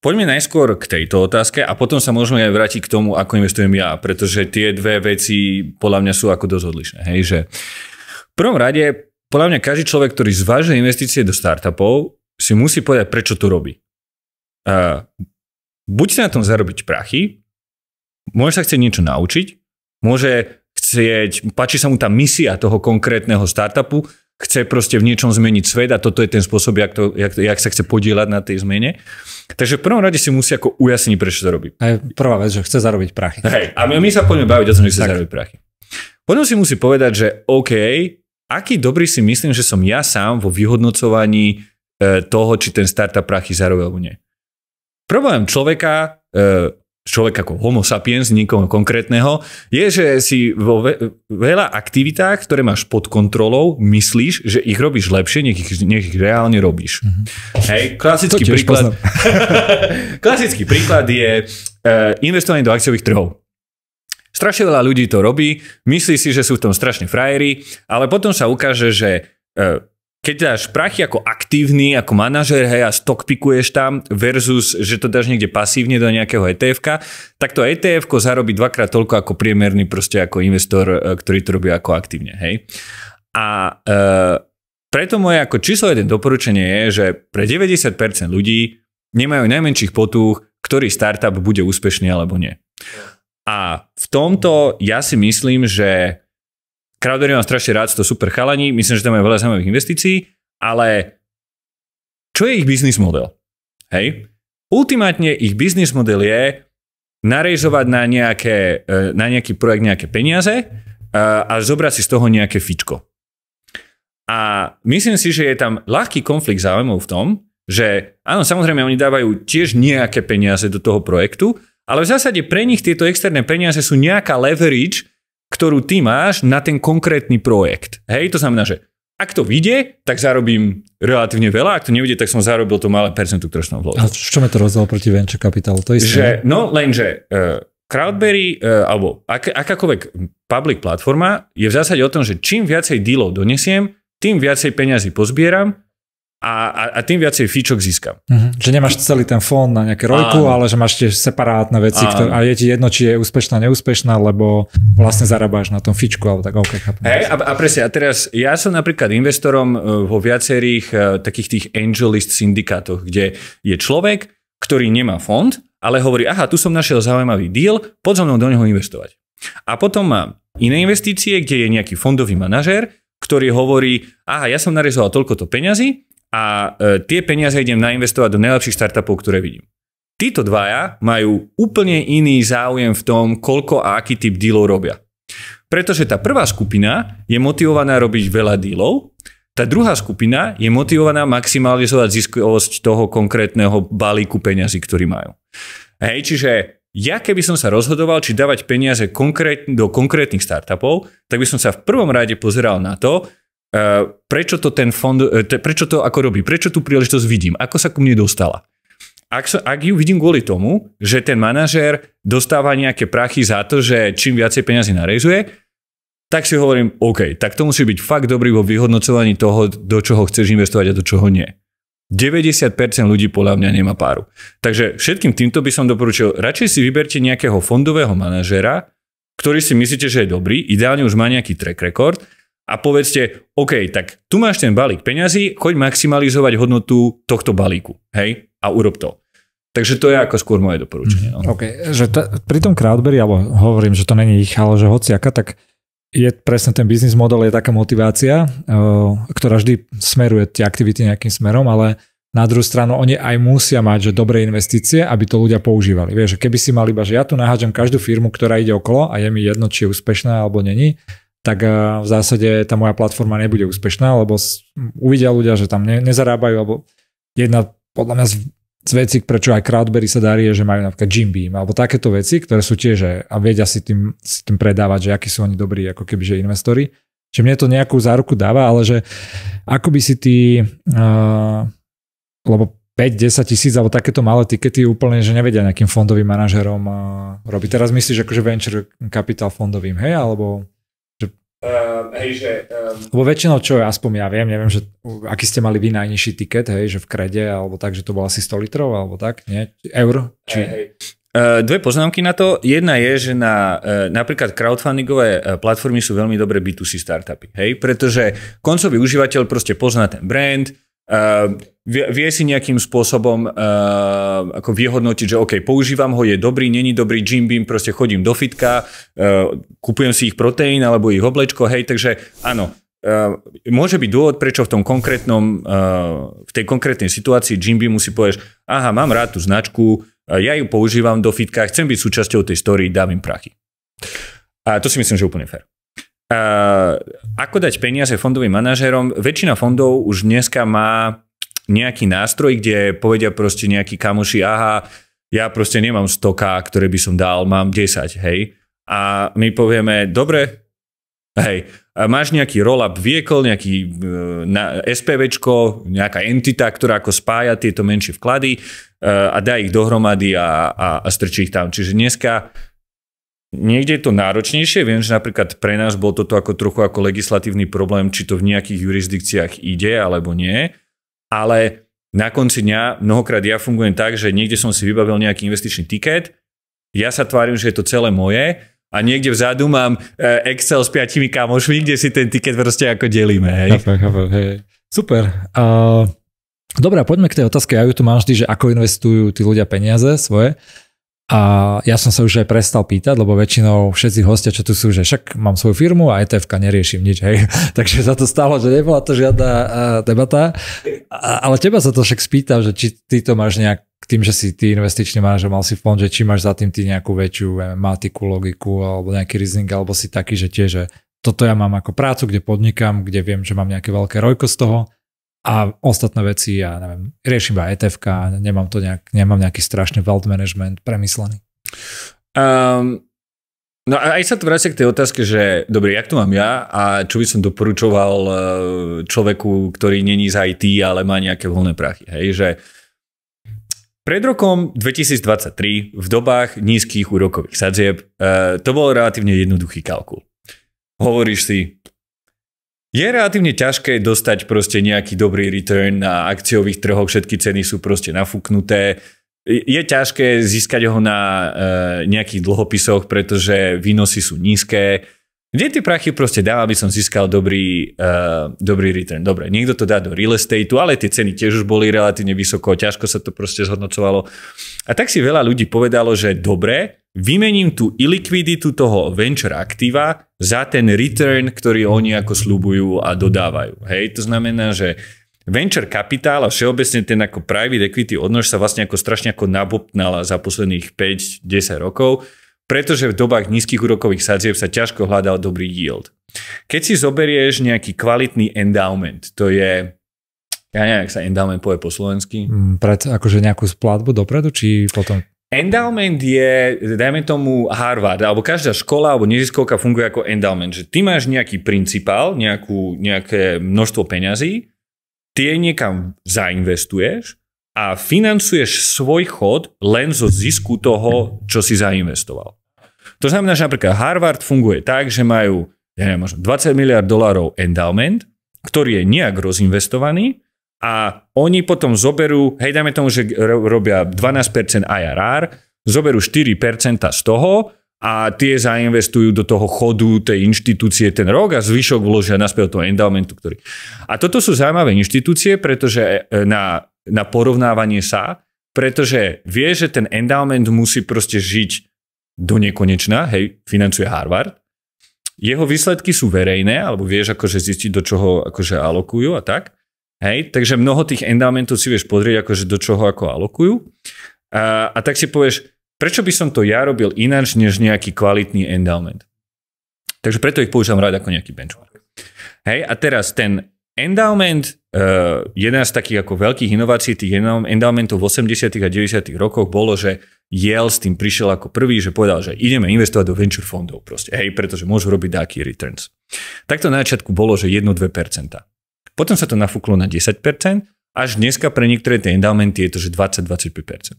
poďme najskôr k tejto otázke a potom sa môžeme aj vrátiť k tomu, ako investujem ja, pretože tie dve veci podľa mňa sú ako dosť odlišné. Hej, že v prvom rade, podľa mňa každý človek, ktorý zvažuje investície do startupov, si musí povedať, prečo to robí. E, buď si na tom zarobiť prachy, môže sa chcieť niečo naučiť, môže chcieť, páči sa mu tá misia toho konkrétneho startupu, chce proste v niečom zmeniť svet a toto je ten spôsob, jak, to, jak, jak sa chce podielať na tej zmene. Takže v prvom rade si musí ako ujasniť, prečo to robí. je prvá vec, že chce zarobiť prachy. Hej, a my, my sa poďme baviť o tom, že chce zarobiť prachy. Potom si musí povedať, že OK, aký dobrý si myslím, že som ja sám vo vyhodnocovaní e, toho, či ten startup prachy zarobil alebo nie. Problém človeka, e, človek ako homo sapiens, nikoho konkrétneho, je, že si vo veľa aktivitách, ktoré máš pod kontrolou, myslíš, že ich robíš lepšie, nech ich, nech ich reálne robíš. Mm-hmm. Hej, klasický príklad, [laughs] klasický príklad je e, investovanie do akciových trhov. Strašne veľa ľudí to robí, myslí si, že sú v tom strašne frajeri, ale potom sa ukáže, že e, keď dáš prachy ako aktívny, ako manažer, hej, a stockpikuješ tam versus, že to dáš niekde pasívne do nejakého etf tak to etf zarobí dvakrát toľko ako priemerný proste ako investor, e, ktorý to robí ako aktívne, hej. A e, preto moje ako číslo jeden doporučenie je, že pre 90% ľudí nemajú najmenších potúch, ktorý startup bude úspešný alebo nie. A v tomto ja si myslím, že Crowdery mám strašne rád, to super chalani, myslím, že tam je veľa zaujímavých investícií, ale čo je ich biznis model? Hej? Ultimátne ich biznis model je narejzovať na, nejaké, e, na nejaký projekt nejaké peniaze e, a zobrať si z toho nejaké fičko. A myslím si, že je tam ľahký konflikt záujmov v tom, že áno, samozrejme, oni dávajú tiež nejaké peniaze do toho projektu, ale v zásade pre nich tieto externé peniaze sú nejaká leverage, ktorú ty máš na ten konkrétny projekt. Hej, to znamená, že ak to vyjde, tak zarobím relatívne veľa, ak to nevyjde, tak som zarobil to malé percentu, ktoré som vložil. A čo ma to rozdiel proti venture kapitálu? To isté. Že, no lenže uh, Crowdberry uh, alebo ak, akákoľvek public platforma je v zásade o tom, že čím viacej dealov donesiem, tým viacej peňazí pozbieram a, a, a tým viacej fíčok získam. Uh-huh. Že nemáš celý ten fón na nejaké rojku, Áno. ale že máš tiež separátne veci Áno. ktoré, a je ti jedno, či je úspešná, neúspešná, lebo vlastne zarábáš na tom fíčku, alebo tak OK, chápem. Hey, a, a presne, a teraz ja som napríklad investorom e, vo viacerých uh, takých tých angelist syndikátoch, kde je človek, ktorý nemá fond, ale hovorí, aha, tu som našiel zaujímavý deal, poď so mnou do neho investovať. A potom mám iné investície, kde je nejaký fondový manažér, ktorý hovorí, aha, ja som narezoval toľkoto peňazí, a e, tie peniaze idem nainvestovať do najlepších startupov, ktoré vidím. Títo dvaja majú úplne iný záujem v tom, koľko a aký typ dealov robia. Pretože tá prvá skupina je motivovaná robiť veľa dealov, tá druhá skupina je motivovaná maximalizovať ziskovosť toho konkrétneho balíku peňazí, ktorý majú. Hej, čiže ja keby som sa rozhodoval, či dávať peniaze konkrét, do konkrétnych startupov, tak by som sa v prvom rade pozeral na to, Eh, prečo to ten fond, eh, prečo to ako robí, prečo tú príležitosť vidím, ako sa ku mne dostala. Ak, sa, ak ju vidím kvôli tomu, že ten manažér dostáva nejaké prachy za to, že čím viacej peňazí narezuje, tak si hovorím, OK, tak to musí byť fakt dobrý vo vyhodnocovaní toho, do čoho chceš investovať a do čoho nie. 90% ľudí podľa mňa nemá páru. Takže všetkým týmto by som doporučil, radšej si vyberte nejakého fondového manažera, ktorý si myslíte, že je dobrý, ideálne už má nejaký track record a povedzte, OK, tak tu máš ten balík peňazí, choď maximalizovať hodnotu tohto balíku, hej, a urob to. Takže to je ako skôr moje doporučenie. No. OK, že t- pri tom crowdberry, alebo hovorím, že to není ich, ale že hociaka, tak je presne ten biznis model, je taká motivácia, eh, ktorá vždy smeruje tie aktivity nejakým smerom, ale na druhú stranu, oni aj musia mať že dobré investície, aby to ľudia používali. Vieš, keby si mal iba, že ja tu naháďam každú firmu, ktorá ide okolo a je mi jedno, či je úspešná alebo není, tak eh, v zásade tá moja platforma nebude úspešná, lebo uvidia ľudia, že tam ne, nezarábajú, alebo jedna podľa mňa z, z vecí, prečo aj Crowdberry sa darí, je, že majú napríklad Jim Beam, alebo takéto veci, ktoré sú tiež a vedia si tým, si tým predávať, že akí sú oni dobrí, ako keby, že investori. Čiže mne to nejakú záruku dáva, ale že ako by si tí uh, eh, lebo 5-10 tisíc alebo takéto malé tikety úplne, že nevedia nejakým fondovým manažerom uh, robiť. Teraz myslíš akože venture capital fondovým, hej, alebo Uh, hej, že, um... Ehm, Lebo väčšinou, čo ja aspoň ja viem, neviem, že aký ste mali vy najnižší tiket, hej, že v krede, alebo tak, že to bolo asi 100 litrov, alebo tak, nie? Eur? Či... Hey, hey. Uh, ehm, dve poznámky na to. Jedna je, že na, uh, napríklad crowdfundingové platformy sú veľmi dobré B2C startupy, hej, pretože koncový užívateľ proste pozná ten brand, vie, vie si nejakým spôsobom uh, ako vyhodnotiť, že OK, používam ho, je dobrý, není dobrý, Jim Beam, proste chodím do fitka, uh, kupujem si ich proteín alebo ich oblečko, hej, takže áno, Uh, môže byť dôvod, prečo v tom konkrétnom, uh, v tej konkrétnej situácii Beam musí povieš, aha, mám rád tú značku, uh, ja ju používam do fitka, chcem byť súčasťou tej story, dám im prachy. A to si myslím, že úplne fér. Uh, ako dať peniaze fondovým manažérom? Väčšina fondov už dneska má nejaký nástroj, kde povedia proste nejakí kamoši, aha, ja proste nemám 100k, ktoré by som dal, mám 10, hej. A my povieme, dobre, hej, máš nejaký roll-up vehicle, nejaký uh, na, SPVčko, nejaká entita, ktorá ako spája tieto menšie vklady uh, a dá ich dohromady a, a, a strčí ich tam. Čiže dneska Niekde je to náročnejšie, viem, že napríklad pre nás bol toto ako trochu ako legislatívny problém, či to v nejakých jurisdikciách ide alebo nie, ale na konci dňa mnohokrát ja fungujem tak, že niekde som si vybavil nejaký investičný tiket, ja sa tvárim, že je to celé moje a niekde vzadu mám e, Excel s piatimi kamošmi, kde si ten tiket proste ako delíme. Hej. Chápem, chápem, hej. Super. Uh, dobre, poďme k tej otázke. Ja ju tu mám vždy, že ako investujú tí ľudia peniaze svoje. Uh, a ja som sa už aj prestal pýtať, lebo väčšinou všetci hostia, čo tu sú, že však mám svoju firmu a etf neriešim nič, hej. [laughs] Takže sa to stalo, že nebola to žiadna uh, debata. A, ale teba sa to však spýta, že či ty to máš nejak tým, že si ty investičný manažer, mal si fond, že či máš za tým ty nejakú väčšiu matiku, logiku alebo nejaký rizing, alebo si taký, že tie, že toto ja mám ako prácu, kde podnikám, kde viem, že mám nejaké veľké rojko z toho a ostatné veci, ja neviem, riešim iba e etf nemám to nejak, nemám nejaký strašný wealth management premyslený. Um, no a aj sa to vrátia k tej otázke, že dobre, jak to mám ja a čo by som doporučoval eh, človeku, ktorý není z IT, ale má nejaké voľné prachy. Hej, že pred rokom 2023 v dobách nízkych úrokových sadzieb eh, to bol relatívne jednoduchý kalkul. Hovoríš si, je relatívne ťažké dostať proste nejaký dobrý return na akciových trhoch, všetky ceny sú proste nafúknuté. Je ťažké získať ho na e, nejakých dlhopisoch, pretože výnosy sú nízke kde tie prachy proste dám, aby som získal dobrý, uh, dobrý return? Dobre, niekto to dá do real estateu, ale tie ceny tiež už boli relatívne vysoko, ťažko sa to proste zhodnocovalo. A tak si veľa ľudí povedalo, že dobre, vymením tú ilikviditu toho venture aktíva za ten return, ktorý oni ako slúbujú a dodávajú. Hej, to znamená, že venture kapitál a všeobecne ten ako private equity odnož sa vlastne ako strašne ako nabopnala za posledných 5-10 rokov pretože v dobách nízkych úrokových sadzieb sa ťažko hľadal dobrý yield. Keď si zoberieš nejaký kvalitný endowment, to je ja neviem, ak sa endowment povie po slovensky. Mm, pred akože nejakú splátbu dopredu, či potom? Endowment je, dajme tomu Harvard, alebo každá škola alebo neziskovka funguje ako endowment, že ty máš nejaký principál, nejakú, nejaké množstvo peňazí, ty niekam zainvestuješ a financuješ svoj chod len zo zisku toho, čo si zainvestoval. To znamená, že napríklad Harvard funguje tak, že majú ja neviem, možno 20 miliard dolárov endowment, ktorý je nejak rozinvestovaný a oni potom zoberú, hej, dajme tomu, že robia 12% IRR, zoberú 4% z toho a tie zainvestujú do toho chodu tej inštitúcie ten rok a zvyšok vložia naspäť do toho endowmentu. Ktorý... A toto sú zaujímavé inštitúcie, pretože e, e, na, na porovnávanie sa, pretože vie, že ten endowment musí proste žiť do nekonečna, hej, financuje Harvard. Jeho výsledky sú verejné, alebo vieš akože zistiť, do čoho akože alokujú a tak. Hej, takže mnoho tých endowmentov si vieš pozrieť, akože do čoho ako alokujú. A, a tak si povieš, prečo by som to ja robil ináč, než nejaký kvalitný endowment. Takže preto ich používam rád ako nejaký benchmark. Hej, a teraz ten endowment, uh, jedna z takých ako veľkých inovácií tých endowmentov v 80. a 90. rokoch bolo, že Yale s tým prišiel ako prvý, že povedal, že ideme investovať do venture fondov proste, hej, pretože môžu robiť dáky returns. Takto na začiatku bolo, že 1-2%. Potom sa to nafúklo na 10%, až dneska pre niektoré tie endowmenty je to, že 20-25%.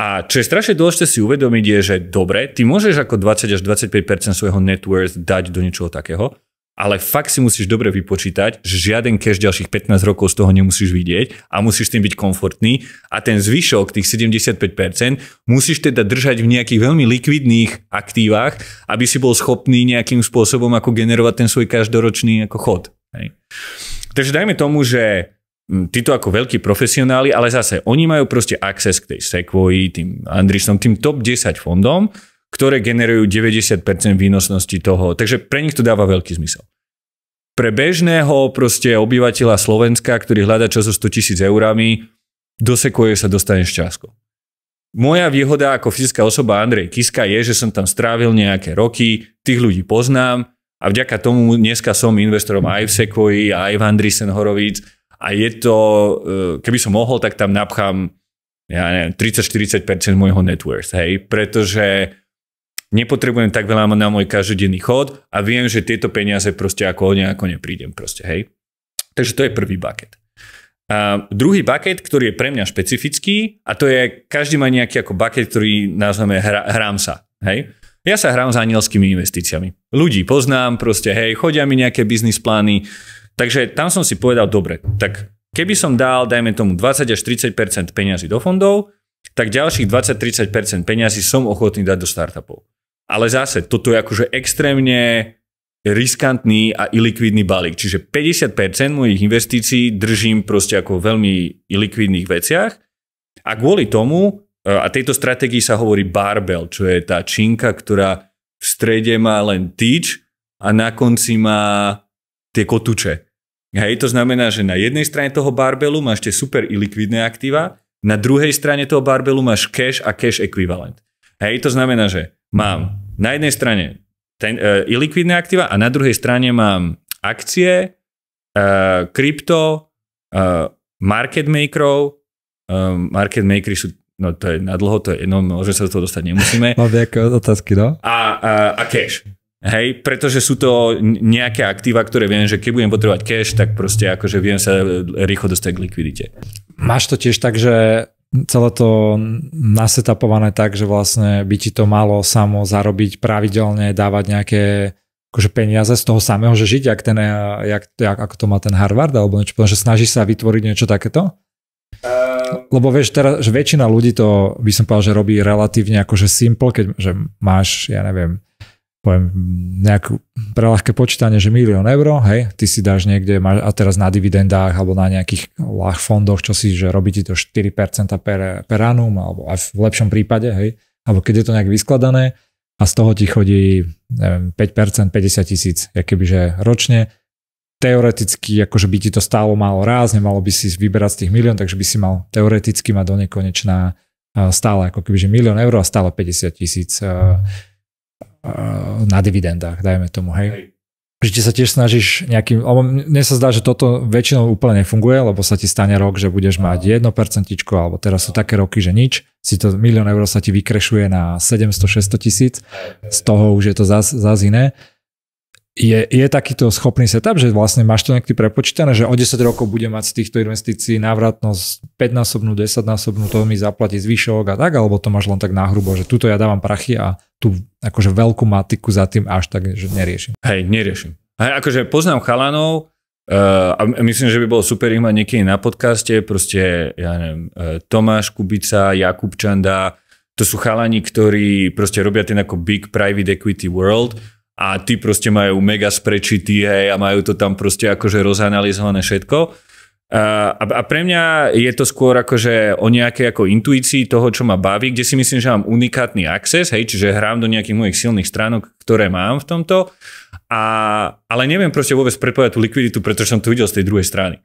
A čo je strašne dôležité si uvedomiť je, že dobre, ty môžeš ako 20 až 25% svojho net worth dať do niečoho takého, ale fakt si musíš dobre vypočítať, že žiaden cash ďalších 15 rokov z toho nemusíš vidieť a musíš s tým byť komfortný a ten zvyšok, tých 75%, musíš teda držať v nejakých veľmi likvidných aktívach, aby si bol schopný nejakým spôsobom ako generovať ten svoj každoročný ako chod. Hej. Takže dajme tomu, že hm, títo ako veľkí profesionáli, ale zase oni majú proste access k tej Sequoia, tým Andrisom, tým top 10 fondom ktoré generujú 90% výnosnosti toho. Takže pre nich to dáva veľký zmysel. Pre bežného proste obyvateľa Slovenska, ktorý hľadá čo so 100 tisíc eurami, dosekuje sa, dostane šťastko. Moja výhoda ako fyzická osoba Andrej Kiska je, že som tam strávil nejaké roky, tých ľudí poznám a vďaka tomu dneska som investorom aj v Sequoii, aj v Andrisen Horovic a je to, e, keby som mohol, tak tam napchám ja 30-40% môjho net worth, hej, pretože nepotrebujem tak veľa na môj každodenný chod a viem, že tieto peniaze proste ako nejako neprídem proste, hej. Takže to je prvý bucket. A druhý bucket, ktorý je pre mňa špecifický, a to je, každý má nejaký ako bucket, ktorý nazveme hra, hrám sa, hej. Ja sa hrám s anielskými investíciami. Ľudí poznám, proste, hej, chodia mi nejaké biznis plány, takže tam som si povedal, dobre, tak keby som dal, dajme tomu 20 až 30 peňazí do fondov, tak ďalších 20-30% peňazí som ochotný dať do startupov. Ale zase, toto je akože extrémne riskantný a ilikvidný balík. Čiže 50% mojich investícií držím proste ako veľmi ilikvidných veciach a kvôli tomu, e, a tejto stratégii sa hovorí barbel, čo je tá činka, ktorá v strede má len tyč a na konci má tie kotuče. Hej, to znamená, že na jednej strane toho barbelu máš tie super ilikvidné aktíva, na druhej strane toho barbelu máš cash a cash ekvivalent. Hej, to znamená, že mám na jednej strane ten, e, ilikvidné aktíva a na druhej strane mám akcie, e, krypto, e, market makerov, e, market makery sú No to je na dlho, to je, no môže sa do toho dostať, nemusíme. [laughs] Mám nejaké otázky, no. A, a, e, a cash. Hej, pretože sú to nejaké aktíva, ktoré viem, že keď budem potrebovať cash, tak proste akože viem sa rýchlo dostať k likvidite. Máš to tiež tak, že celé to nasetapované tak, že vlastne by ti to malo samo zarobiť pravidelne, dávať nejaké akože peniaze z toho samého, že žiť, jak ten, jak, jak, ako to má ten Harvard alebo niečo, že snaží sa vytvoriť niečo takéto? Ehm. Lebo vieš, teraz, že väčšina ľudí to, by som povedal, že robí relatívne akože simple, keď že máš, ja neviem, poviem, nejakú preľahké počítanie, že milión eur, hej, ty si dáš niekde a teraz na dividendách alebo na nejakých ľah fondoch, čo si, že robí ti to 4% per, per annum, alebo aj v lepšom prípade, hej, alebo keď je to nejak vyskladané a z toho ti chodí, neviem, 5%, 50 tisíc, že ročne, teoreticky, akože by ti to stálo málo raz, nemalo by si vyberať z tých milión, takže by si mal teoreticky mať do nekonečná stále ako kebyže milión eur a stále 50 tisíc mm Eh, na dividendách, dajme tomu, hej. Že ti sa tiež snažíš nejakým, alebo mne sa zdá, že toto väčšinou úplne nefunguje, lebo sa ti stane rok, že budeš mať 1%, alebo teraz sú také roky, že nič, si to milión eur sa ti vykrešuje na 700-600 tisíc, z toho už je to zase zas iné, je, je takýto schopný setup, že vlastne máš to nejaký prepočítané, že o 10 rokov bude mať z týchto investícií návratnosť 5-násobnú, 10-násobnú, to mi zaplatí zvyšok a tak, alebo to máš len tak náhrubo, že tuto ja dávam prachy a tú akože veľkú matiku za tým až tak, že neriešim. Hej, neriešim. Hej, akože poznám chalanov, Uh, a myslím, že by bolo super ich mať niekedy na podcaste, proste, ja neviem, eh, Tomáš Kubica, Jakub Čanda, to sú chalani, ktorí proste robia ten ako Big Private Equity World, a tí proste majú mega sprečity hej, a majú to tam proste akože rozanalizované všetko. A, a pre mňa je to skôr akože o nejakej ako intuícii toho, čo ma baví, kde si myslím, že mám unikátny access, hej, čiže hrám do nejakých mojich silných stránok, ktoré mám v tomto, a, ale neviem proste vôbec predpovedať tú likviditu, pretože som to videl z tej druhej strany.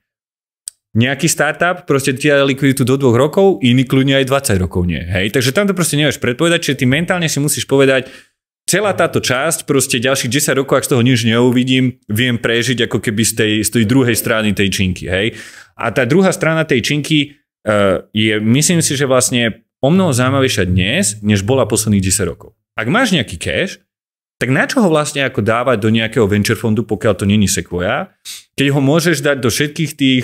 Nejaký startup proste ti dá likviditu do dvoch rokov, iný kľudne aj 20 rokov nie. Hej? Takže tam to proste nevieš predpovedať, čiže ty mentálne si musíš povedať, celá táto časť, proste ďalších 10 rokov, ak z toho nič neuvidím, viem prežiť ako keby z tej, z tej druhej strany tej činky, hej. A tá druhá strana tej činky uh, je, myslím si, že vlastne o mnoho zaujímavejšia dnes, než bola posledných 10 rokov. Ak máš nejaký cash, tak na čo ho vlastne ako dávať do nejakého venture fondu, pokiaľ to není sekvoja, keď ho môžeš dať do všetkých tých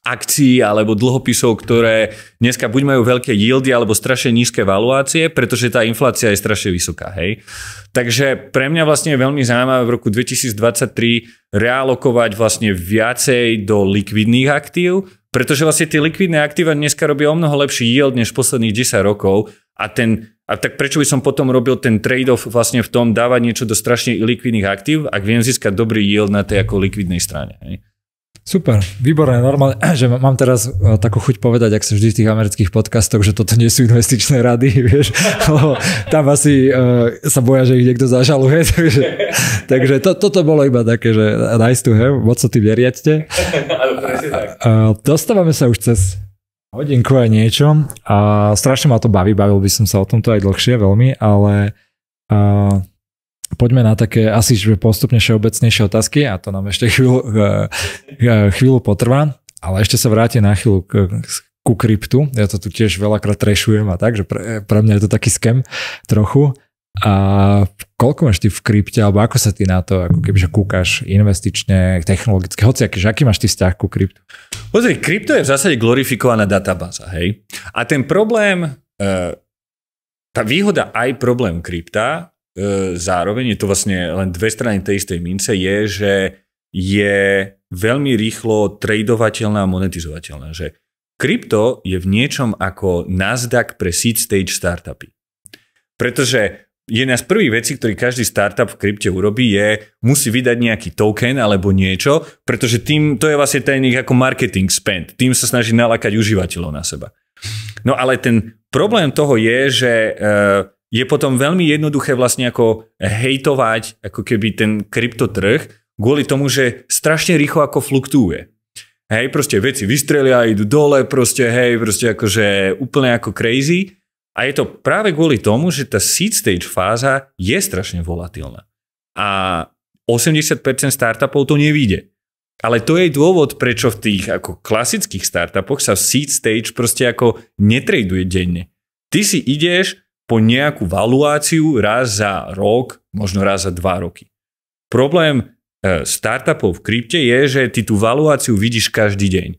akcií alebo dlhopisov, ktoré dneska buď majú veľké yieldy alebo strašne nízke valuácie, pretože tá inflácia je strašne vysoká. Hej? Takže pre mňa vlastne je veľmi zaujímavé v roku 2023 realokovať vlastne viacej do likvidných aktív, pretože vlastne tie likvidné aktíva dneska robia o mnoho lepší yield než posledných 10 rokov a ten a tak prečo by som potom robil ten trade-off vlastne v tom dávať niečo do strašne likvidných aktív, ak viem získať dobrý yield na tej ako likvidnej strane. Hej? Super, výborné, normálne, [clears throat] že mám teraz e, takú chuť povedať, ak sa vždy v tých amerických podcastoch, že toto nie sú investičné rady, [laughs] vieš, lebo tam asi uh, sa boja, že ich niekto zažaluje, [laughs] takže, takže to, toto bolo iba také, že nice to have, moc sa tým neriadte. [laughs] E, dostávame sa už cez hodinku aj niečo a strašne ma to baví, bavil by som sa o tomto aj dlhšie veľmi, ale uh, poďme na také asi že postupne všeobecnejšie otázky a to nám ešte chvíľu, eh, eh, chvíľu potrvá, ale ešte sa vráti na chvíľu k, ku kryptu. Ja to tu tiež veľakrát trešujem a tak, že pre, pre mňa je to taký skem trochu. A koľko máš ty v krypte, alebo ako sa ty na to, ako kebyže kúkaš investične, technologicky, hoci aký, aký máš ty vzťah ku kryptu? Pozri, krypto je v zásade glorifikovaná databáza, hej? A ten problém, eh, tá výhoda aj problém krypta E, zároveň, je to vlastne len dve strany tej istej mince, je, že je veľmi rýchlo tradovateľná a monetizovateľná. Že krypto je v niečom ako Nasdaq pre seed stage startupy. Pretože jedna z prvých vecí, ktorý každý startup v krypte urobí, je, musí vydať nejaký token alebo niečo, pretože tým, to je vlastne ten ako marketing spend. Tým sa snaží nalakať užívateľov na seba. No ale ten problém toho je, že uh, je potom veľmi jednoduché vlastne ako hejtovať ako keby ten kryptotrh kvôli tomu, že strašne rýchlo ako fluktuje. Hej, proste veci vystrelia, idú dole, proste hej, proste akože úplne ako crazy. A je to práve kvôli tomu, že tá seed stage fáza je strašne volatilná. A 80% startupov to nevíde. Ale to je dôvod, prečo v tých ako klasických startupoch sa v seed stage proste ako netraduje denne. Ty si ideš, po nejakú valuáciu raz za rok, možno raz za dva roky. Problém e, startupov v krypte je, že ty tú valuáciu vidíš každý deň.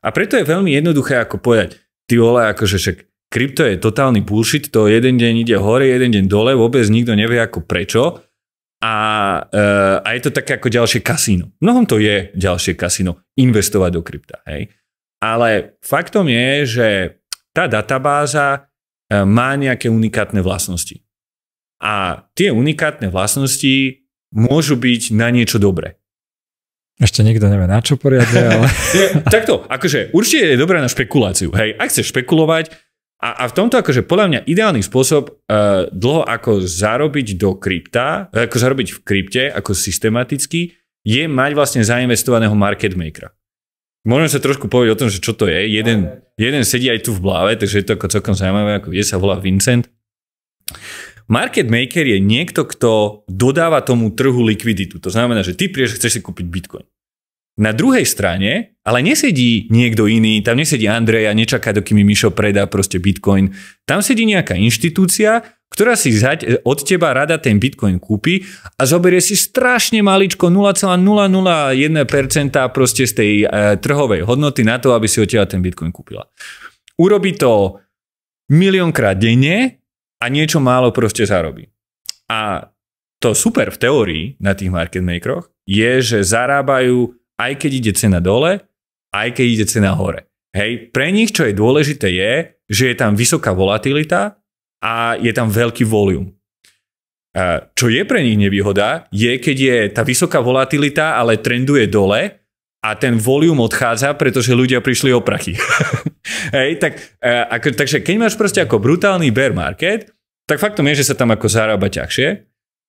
A preto je veľmi jednoduché ako povedať, ty vole, akože však krypto je totálny bullshit, to jeden deň ide hore, jeden deň dole, vôbec nikto nevie ako prečo. A, e, a je to také ako ďalšie kasíno. Mnohom to je ďalšie kasíno, investovať do krypta. Hej? Ale faktom je, že tá databáza E, má nejaké unikátne vlastnosti. A tie unikátne vlastnosti môžu byť na niečo dobré. Ešte nikto nevie na čo poriadne, ale... [laughs] Takto, akože určite je dobré na špekuláciu. Hej, ak chceš špekulovať, a, a v tomto akože podľa mňa ideálny spôsob uh, dlho ako zarobiť do krypta, ako zarobiť v krypte, ako systematicky, je mať vlastne zainvestovaného market makera. Môžeme sa trošku povedať o tom, že čo to je. Jeden, jeden sedí aj tu v Bláve, takže je to ako celkom zaujímavé, ako vie sa volá Vincent. Market maker je niekto, kto dodáva tomu trhu likviditu. To znamená, že ty prídeš, chceš si kúpiť bitcoin. Na druhej strane, ale nesedí niekto iný, tam nesedí Andrej a nečaká, dokým Mišo predá proste bitcoin. Tam sedí nejaká inštitúcia, ktorá si zať, e, od teba rada ten bitcoin kúpi a zoberie si strašne maličko 0,001% proste z tej e, trhovej hodnoty na to, aby si od teba ten bitcoin kúpila. Urobí to miliónkrát denne a niečo málo proste zarobí. A to super v teórii na tých market makeroch je, že zarábajú aj keď ide cena dole, aj keď ide cena hore. Hej, pre nich čo je dôležité je, že je tam vysoká volatilita a je tam veľký volium. E, čo je pre nich nevýhoda, je keď je tá vysoká volatilita, ale trenduje dole a ten volium odchádza, pretože ľudia prišli o prachy. [laughs] Hej, tak, e, ako, takže keď máš proste ako brutálny bear market, tak faktom je, že sa tam ako zarába ťažšie,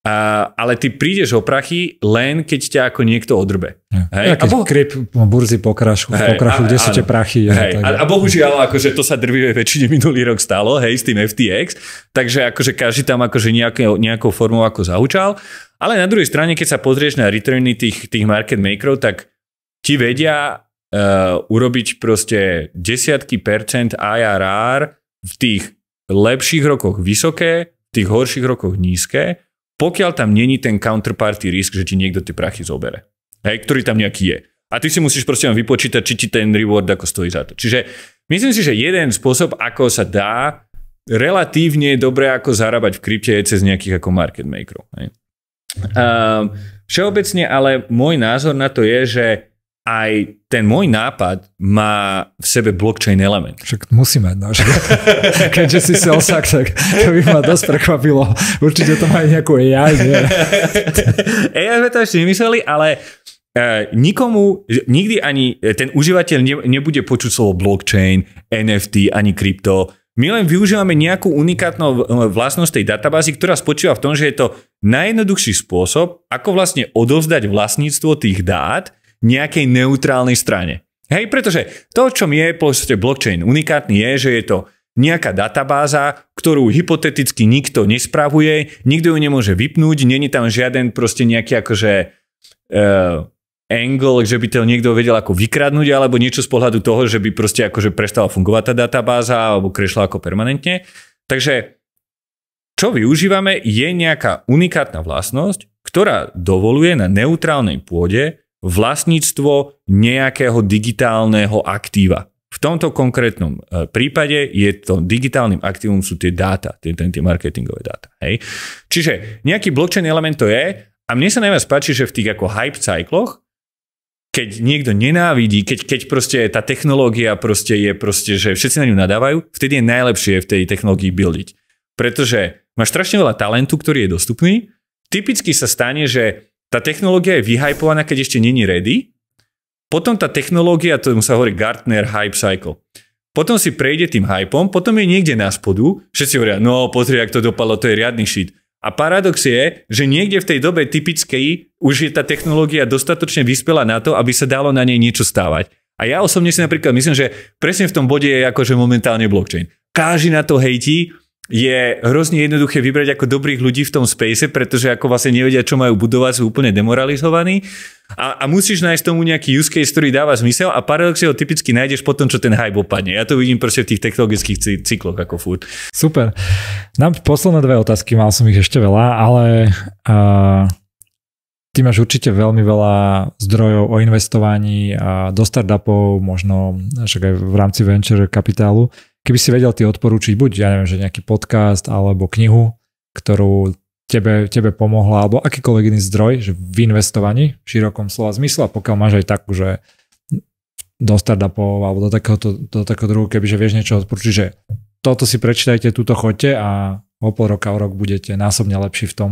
a, ale ty prídeš o prachy len, keď ťa ako niekto odrbe. Ja. Hej? Ja, keď a bohu... kryp burzy pokrašu, hej, pokrašu, a, kde a, sú tie prachy. Hej, tak, a, a bohužiaľ, akože to sa drvivé väčšine minulý rok stalo, hej, s tým FTX, takže akože každý tam akože nejaké, nejakou formou ako zaučal, ale na druhej strane, keď sa pozrieš na returny tých, tých market makerov, tak ti vedia uh, urobiť proste desiatky percent IRR v tých lepších rokoch vysoké, v tých horších rokoch nízke, pokiaľ tam není ten counterparty risk, že ti niekto tie prachy zobere. Hej, ktorý tam nejaký je. A ty si musíš proste vypočítať, či ti ten reward ako stojí za to. Čiže myslím si, že jeden spôsob, ako sa dá relatívne dobre ako zarábať v krypte je cez nejakých ako market makerov. Hej. Um, všeobecne ale môj názor na to je, že aj ten môj nápad má v sebe blockchain element. Však musí mať, no. [laughs] Keďže si sack, tak to by ma dosť prekvapilo. Určite to má aj nejakú AI, nie? AI [laughs] sme to ešte nemysleli, ale e, nikomu, nikdy ani ten užívateľ ne, nebude počuť slovo blockchain, NFT, ani krypto. My len využívame nejakú unikátnu e, vlastnosť tej databázy, ktorá spočíva v tom, že je to najjednoduchší spôsob, ako vlastne odovzdať vlastníctvo tých dát nejakej neutrálnej strane. Hej, pretože to, čo je podstate blockchain unikátny, je, že je to nejaká databáza, ktorú hypoteticky nikto nespravuje, nikto ju nemôže vypnúť, není tam žiaden proste nejaký akože uh, angle, že by to niekto vedel ako vykradnúť, alebo niečo z pohľadu toho, že by proste akože prestala fungovať tá databáza alebo krešla ako permanentne. Takže čo využívame je nejaká unikátna vlastnosť, ktorá dovoluje na neutrálnej pôde vlastníctvo nejakého digitálneho aktíva. V tomto konkrétnom e, prípade je to digitálnym aktívom sú tie dáta, tie, tie marketingové dáta. Hej? Čiže nejaký blockchain element to je a mne sa najviac páči, že v tých ako hype cykloch keď niekto nenávidí, keď, keď proste tá technológia proste je proste, že všetci na ňu nadávajú, vtedy je najlepšie v tej technológii buildiť. Pretože máš strašne veľa talentu, ktorý je dostupný. Typicky sa stane, že tá technológia je vyhypovaná, keď ešte není ready. Potom tá technológia, tomu sa hovorí Gartner Hype Cycle. Potom si prejde tým hypom, potom je niekde na spodu, všetci hovoria, no pozri, ak to dopadlo, to je riadny shit. A paradox je, že niekde v tej dobe typickej už je tá technológia dostatočne vyspela na to, aby sa dalo na nej niečo stávať. A ja osobne si napríklad myslím, že presne v tom bode je akože momentálne blockchain. Každý na to hejti je hrozne jednoduché vybrať ako dobrých ľudí v tom space, pretože ako vlastne nevedia, čo majú budovať, sú úplne demoralizovaní. A, a musíš nájsť tomu nejaký use case, ktorý dáva zmysel a paradoxne ho typicky nájdeš potom, čo ten hype opadne. Ja to vidím proste v tých technologických cykloch ako furt. Super. Nám posledné dve otázky, mal som ich ešte veľa, ale uh, ty máš určite veľmi veľa zdrojov o investovaní a do startupov, možno však aj v rámci venture kapitálu. Uh, Keby si vedel ty odporúčiť buď, ja neviem, že nejaký podcast alebo knihu, ktorú tebe, tebe pomohla, alebo akýkoľvek iný zdroj, že v investovaní v širokom slova zmysle, pokiaľ máš aj takú, že do startupov alebo do takéhoto, do takého druhu, kebyže vieš niečo odporúčiť, že toto si prečítajte, túto chodte a o pol roka, o rok budete násobne lepší v tom,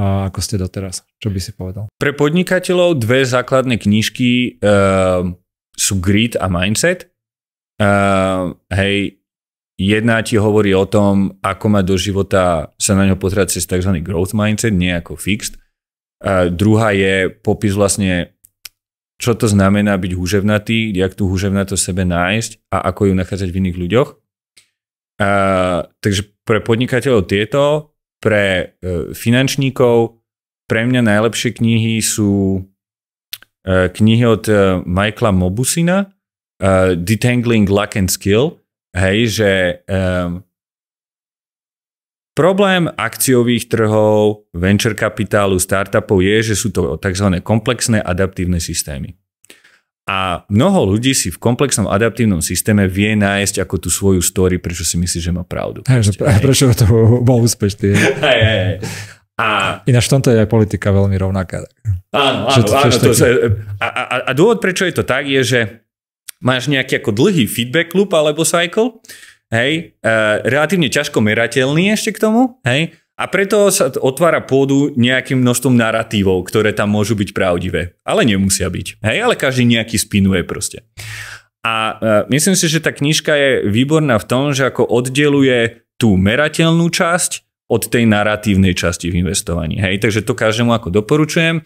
ako ste doteraz. Čo by si povedal? Pre podnikateľov dve základné knižky e, sú Grid a Mindset. Uh, hej, jedna ti hovorí o tom, ako má do života sa na ňo pozerať cez tzv. growth mindset, nie ako fixed. Uh, druhá je popis vlastne, čo to znamená byť húževnatý, jak tú húževnatú sebe nájsť a ako ju nachádzať v iných ľuďoch. Uh, takže pre podnikateľov tieto, pre uh, finančníkov, pre mňa najlepšie knihy sú uh, knihy od uh, Michaela Mobusina, uh, detangling luck and skill, hej, že um, Problém akciových trhov, venture kapitálu, startupov je, že sú to tzv. komplexné adaptívne systémy. A mnoho ľudí si v komplexnom adaptívnom systéme vie nájsť ako tú svoju story, prečo si myslí, že má pravdu. Hej, že pre, prečo to bol úspešný. [laughs] Hej, hej. A... Ináč v tomto je aj politika veľmi rovnaká. Áno, áno, áno. To to, a, a, a dôvod, prečo je to tak, je, že máš nejaký ako dlhý feedback loop alebo cycle, hej, e, relatívne ťažko merateľný ešte k tomu, hej, a preto sa otvára pôdu nejakým množstvom narratívov, ktoré tam môžu byť pravdivé, ale nemusia byť, hej, ale každý nejaký spinuje proste. A e, myslím si, že tá knižka je výborná v tom, že ako oddeluje tú merateľnú časť od tej narratívnej časti v investovaní. Hej, takže to každému ako doporučujem.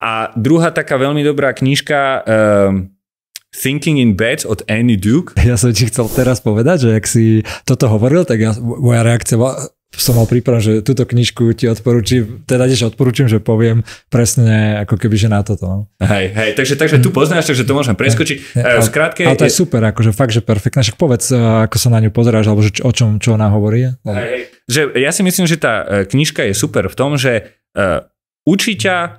A druhá taká veľmi dobrá knižka, um, Thinking in Bed od Annie Duke. Ja som ti chcel teraz povedať, že ak si toto hovoril, tak ja, moja reakcia bola, som mal príprav, že túto knižku ti odporúčim, teda tiež odporúčim, že poviem presne ako keby, že na toto. No. Hej, hej, takže, takže tu poznáš, takže to môžem preskočiť. Hej, hej, Skrátke, ale to je, je super, akože fakt, že perfektná. Však povedz, e, ako sa na ňu pozeráš, alebo že, o čom, čo ona hovorí. No. Hej, hej. Že ja si myslím, že tá e, knižka je super v tom, že uh, e, učí ťa uh,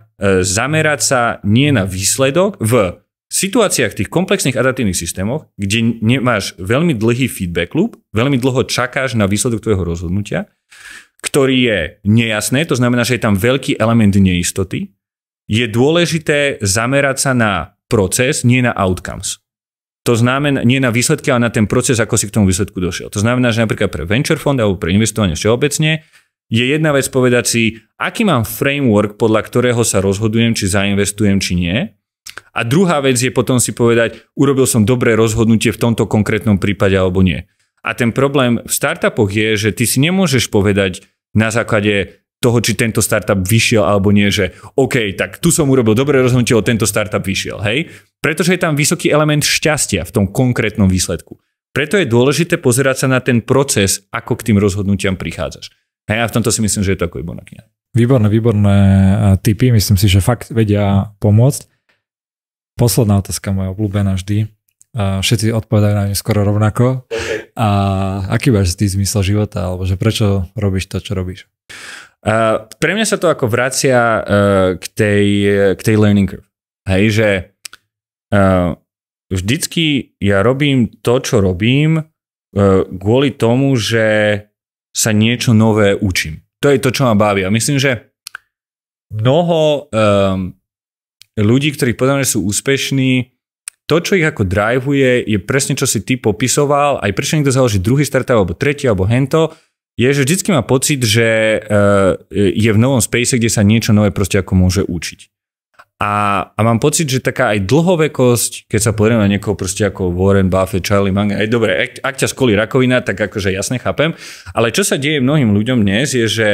zamerať sa nie na výsledok v v situáciách tých komplexných adaptívnych systémoch, kde nemáš veľmi dlhý feedback loop, veľmi dlho čakáš na výsledok tvojho rozhodnutia, ktorý je nejasné, to znamená, že je tam veľký element neistoty, je dôležité zamerať sa na proces, nie na outcomes. To znamená, nie na výsledky, ale na ten proces, ako si k tomu výsledku došiel. To znamená, že napríklad pre venture fond alebo pre investovanie všeobecne je jedna vec povedať si, aký mám framework, podľa ktorého sa rozhodujem, či zainvestujem, či nie, a druhá vec je potom si povedať, urobil som dobré rozhodnutie v tomto konkrétnom prípade alebo nie. A ten problém v startupoch je, že ty si nemôžeš povedať na základe toho, či tento startup vyšiel alebo nie, že OK, tak tu som urobil dobré rozhodnutie, o tento startup vyšiel, hej? Pretože je tam vysoký element šťastia v tom konkrétnom výsledku. Preto je dôležité pozerať sa na ten proces, ako k tým rozhodnutiam prichádzaš. Hej, a v tomto si myslím, že je to ako výborná kniha. Výborné, výborné eh, typy, myslím si, že fakt vedia pomôcť. Posledná otázka moja obľúbená vždy. A všetci odpovedajú na ňu skoro rovnako. A aký máš ty zmysel života, alebo že prečo robíš to, čo robíš? Uh, pre mňa sa to ako vracia uh, k, tej, k tej learning curve. Hej, že uh, vždycky ja robím to, čo robím uh, kvôli tomu, že sa niečo nové učím. To je to, čo ma baví. A myslím, že mnoho um, ľudí, ktorí podľa mňa sú úspešní, to, čo ich ako drivuje, je presne, čo si ty popisoval, aj prečo niekto založí druhý startup, alebo tretí, alebo hento, je, že vždycky má pocit, že eh, je v novom space, kde sa niečo nové proste ako môže učiť. A, a mám pocit, že taká aj dlhovekosť, keď sa pozrieme na niekoho proste ako Warren Buffett, Charlie Munger, aj dobre, ak, ak ťa školí rakovina, tak akože jasne chápem, ale čo sa deje mnohým ľuďom dnes je, že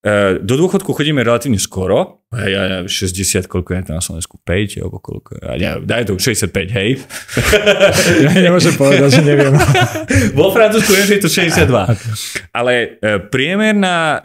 E, do dôchodku chodíme relatívne skoro, e, ja, ja 60, koľko je to na Slovensku, 5, alebo koľko, ja, daj to 65, hej. [laughs] ja nemôžem povedať, že neviem. [laughs] Vo Francúzsku je, to 62. Ale e, priemerná,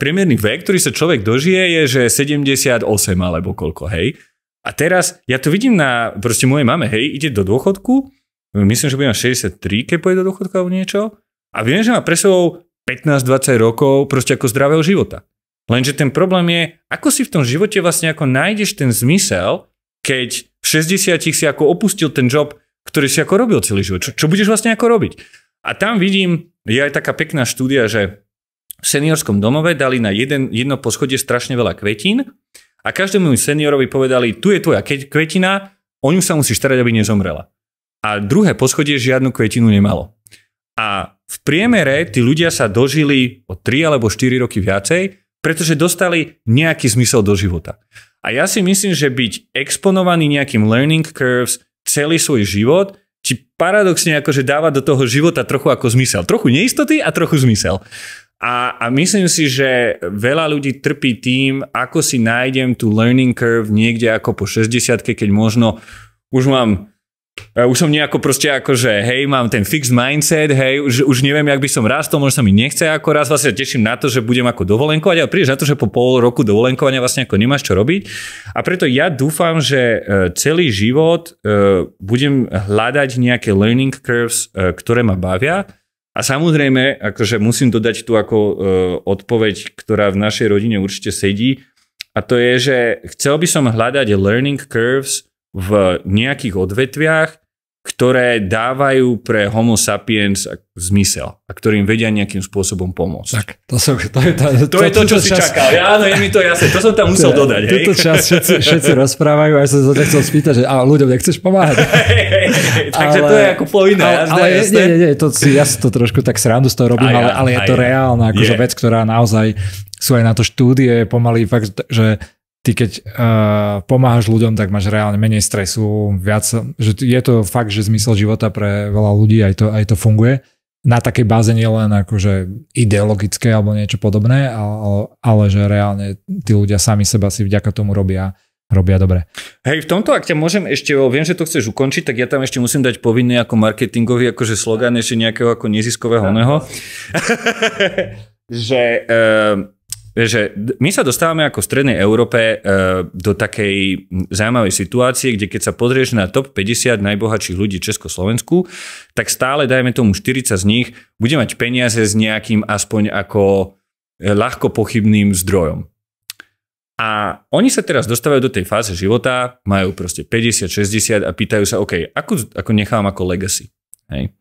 priemerný vek, ktorý sa človek dožije, je, že 78 alebo koľko, hej. A teraz, ja to vidím na proste mojej mame, hej, ide do dôchodku, myslím, že budem 63, keď pôjde do dôchodka alebo niečo, a viem, že má pre sebou 15-20 rokov proste ako zdravého života. Lenže ten problém je, ako si v tom živote vlastne ako nájdeš ten zmysel, keď v 60 si ako opustil ten job, ktorý si ako robil celý život. Čo, čo budeš vlastne ako robiť? A tam vidím, je aj taká pekná štúdia, že v seniorskom domove dali na jeden, jedno poschodie strašne veľa kvetín a každému seniorovi povedali, tu je tvoja kvetina, o ňu sa musíš starať, aby nezomrela. A druhé poschodie žiadnu kvetinu nemalo. A v priemere tí ľudia sa dožili o 3 alebo 4 roky viacej, pretože dostali nejaký zmysel do života. A ja si myslím, že byť exponovaný nejakým learning curves celý svoj život či paradoxne akože dáva do toho života trochu ako zmysel. Trochu neistoty a trochu zmysel. A, a myslím si, že veľa ľudí trpí tým, ako si nájdem tú learning curve niekde ako po 60 keď možno už mám už som nejako proste ako, že hej, mám ten fixed mindset, hej, už, už neviem, jak by som rastol, možno sa mi nechce ako raz, vlastne teším na to, že budem ako dovolenkovať, ale prídeš na to, že po pol roku dovolenkovania vlastne ako nemáš čo robiť. A preto ja dúfam, že e, celý život e, budem hľadať nejaké learning curves, e, ktoré ma bavia. A samozrejme, akože musím dodať tu ako odpoveď, ktorá v našej rodine určite sedí, a to je, že chcel by som hľadať learning curves, v nejakých odvetviach, ktoré dávajú pre homo sapiens zmysel a ktorým vedia nejakým spôsobom pomôcť. Tak, to, som, to, je, to, to, to je to, čo si čas... čakal. Ja, áno, je mi to jasné, to som tam musel dodať. Tuto čas všetci, všetci rozprávajú a ja som sa tak chcel spýtať, že a ľuďom nechceš pomáhať. [laughs] Takže ale, to je ako povinné. Ale, ale jasné. nie, nie, nie, to, si, ja si to trošku tak srandu z toho robím, ja, ale, ale je to reálna akože vec, ktorá naozaj sú aj na to štúdie pomaly fakt, že ty keď uh, pomáhaš ľuďom, tak máš reálne menej stresu, viac, že je to fakt, že zmysel života pre veľa ľudí, aj to, aj to funguje. Na takej báze nie len akože ideologické alebo niečo podobné, ale, ale že reálne tí ľudia sami seba si vďaka tomu robia robia dobre. Hej, v tomto, ak ťa môžem ešte, viem, že to chceš ukončiť, tak ja tam ešte musím dať povinný ako marketingový, akože slogan ešte nejakého ako neziskového oného. [laughs] že ehm, že my sa dostávame ako v Strednej Európe e, do takej zaujímavej situácie, kde keď sa pozrieš na top 50 najbohatších ľudí Československu, tak stále, dajme tomu 40 z nich, bude mať peniaze s nejakým aspoň ako e, ľahko pochybným zdrojom. A oni sa teraz dostávajú do tej fáze života, majú proste 50, 60 a pýtajú sa, OK, ako, ako nechám ako legacy? Hej.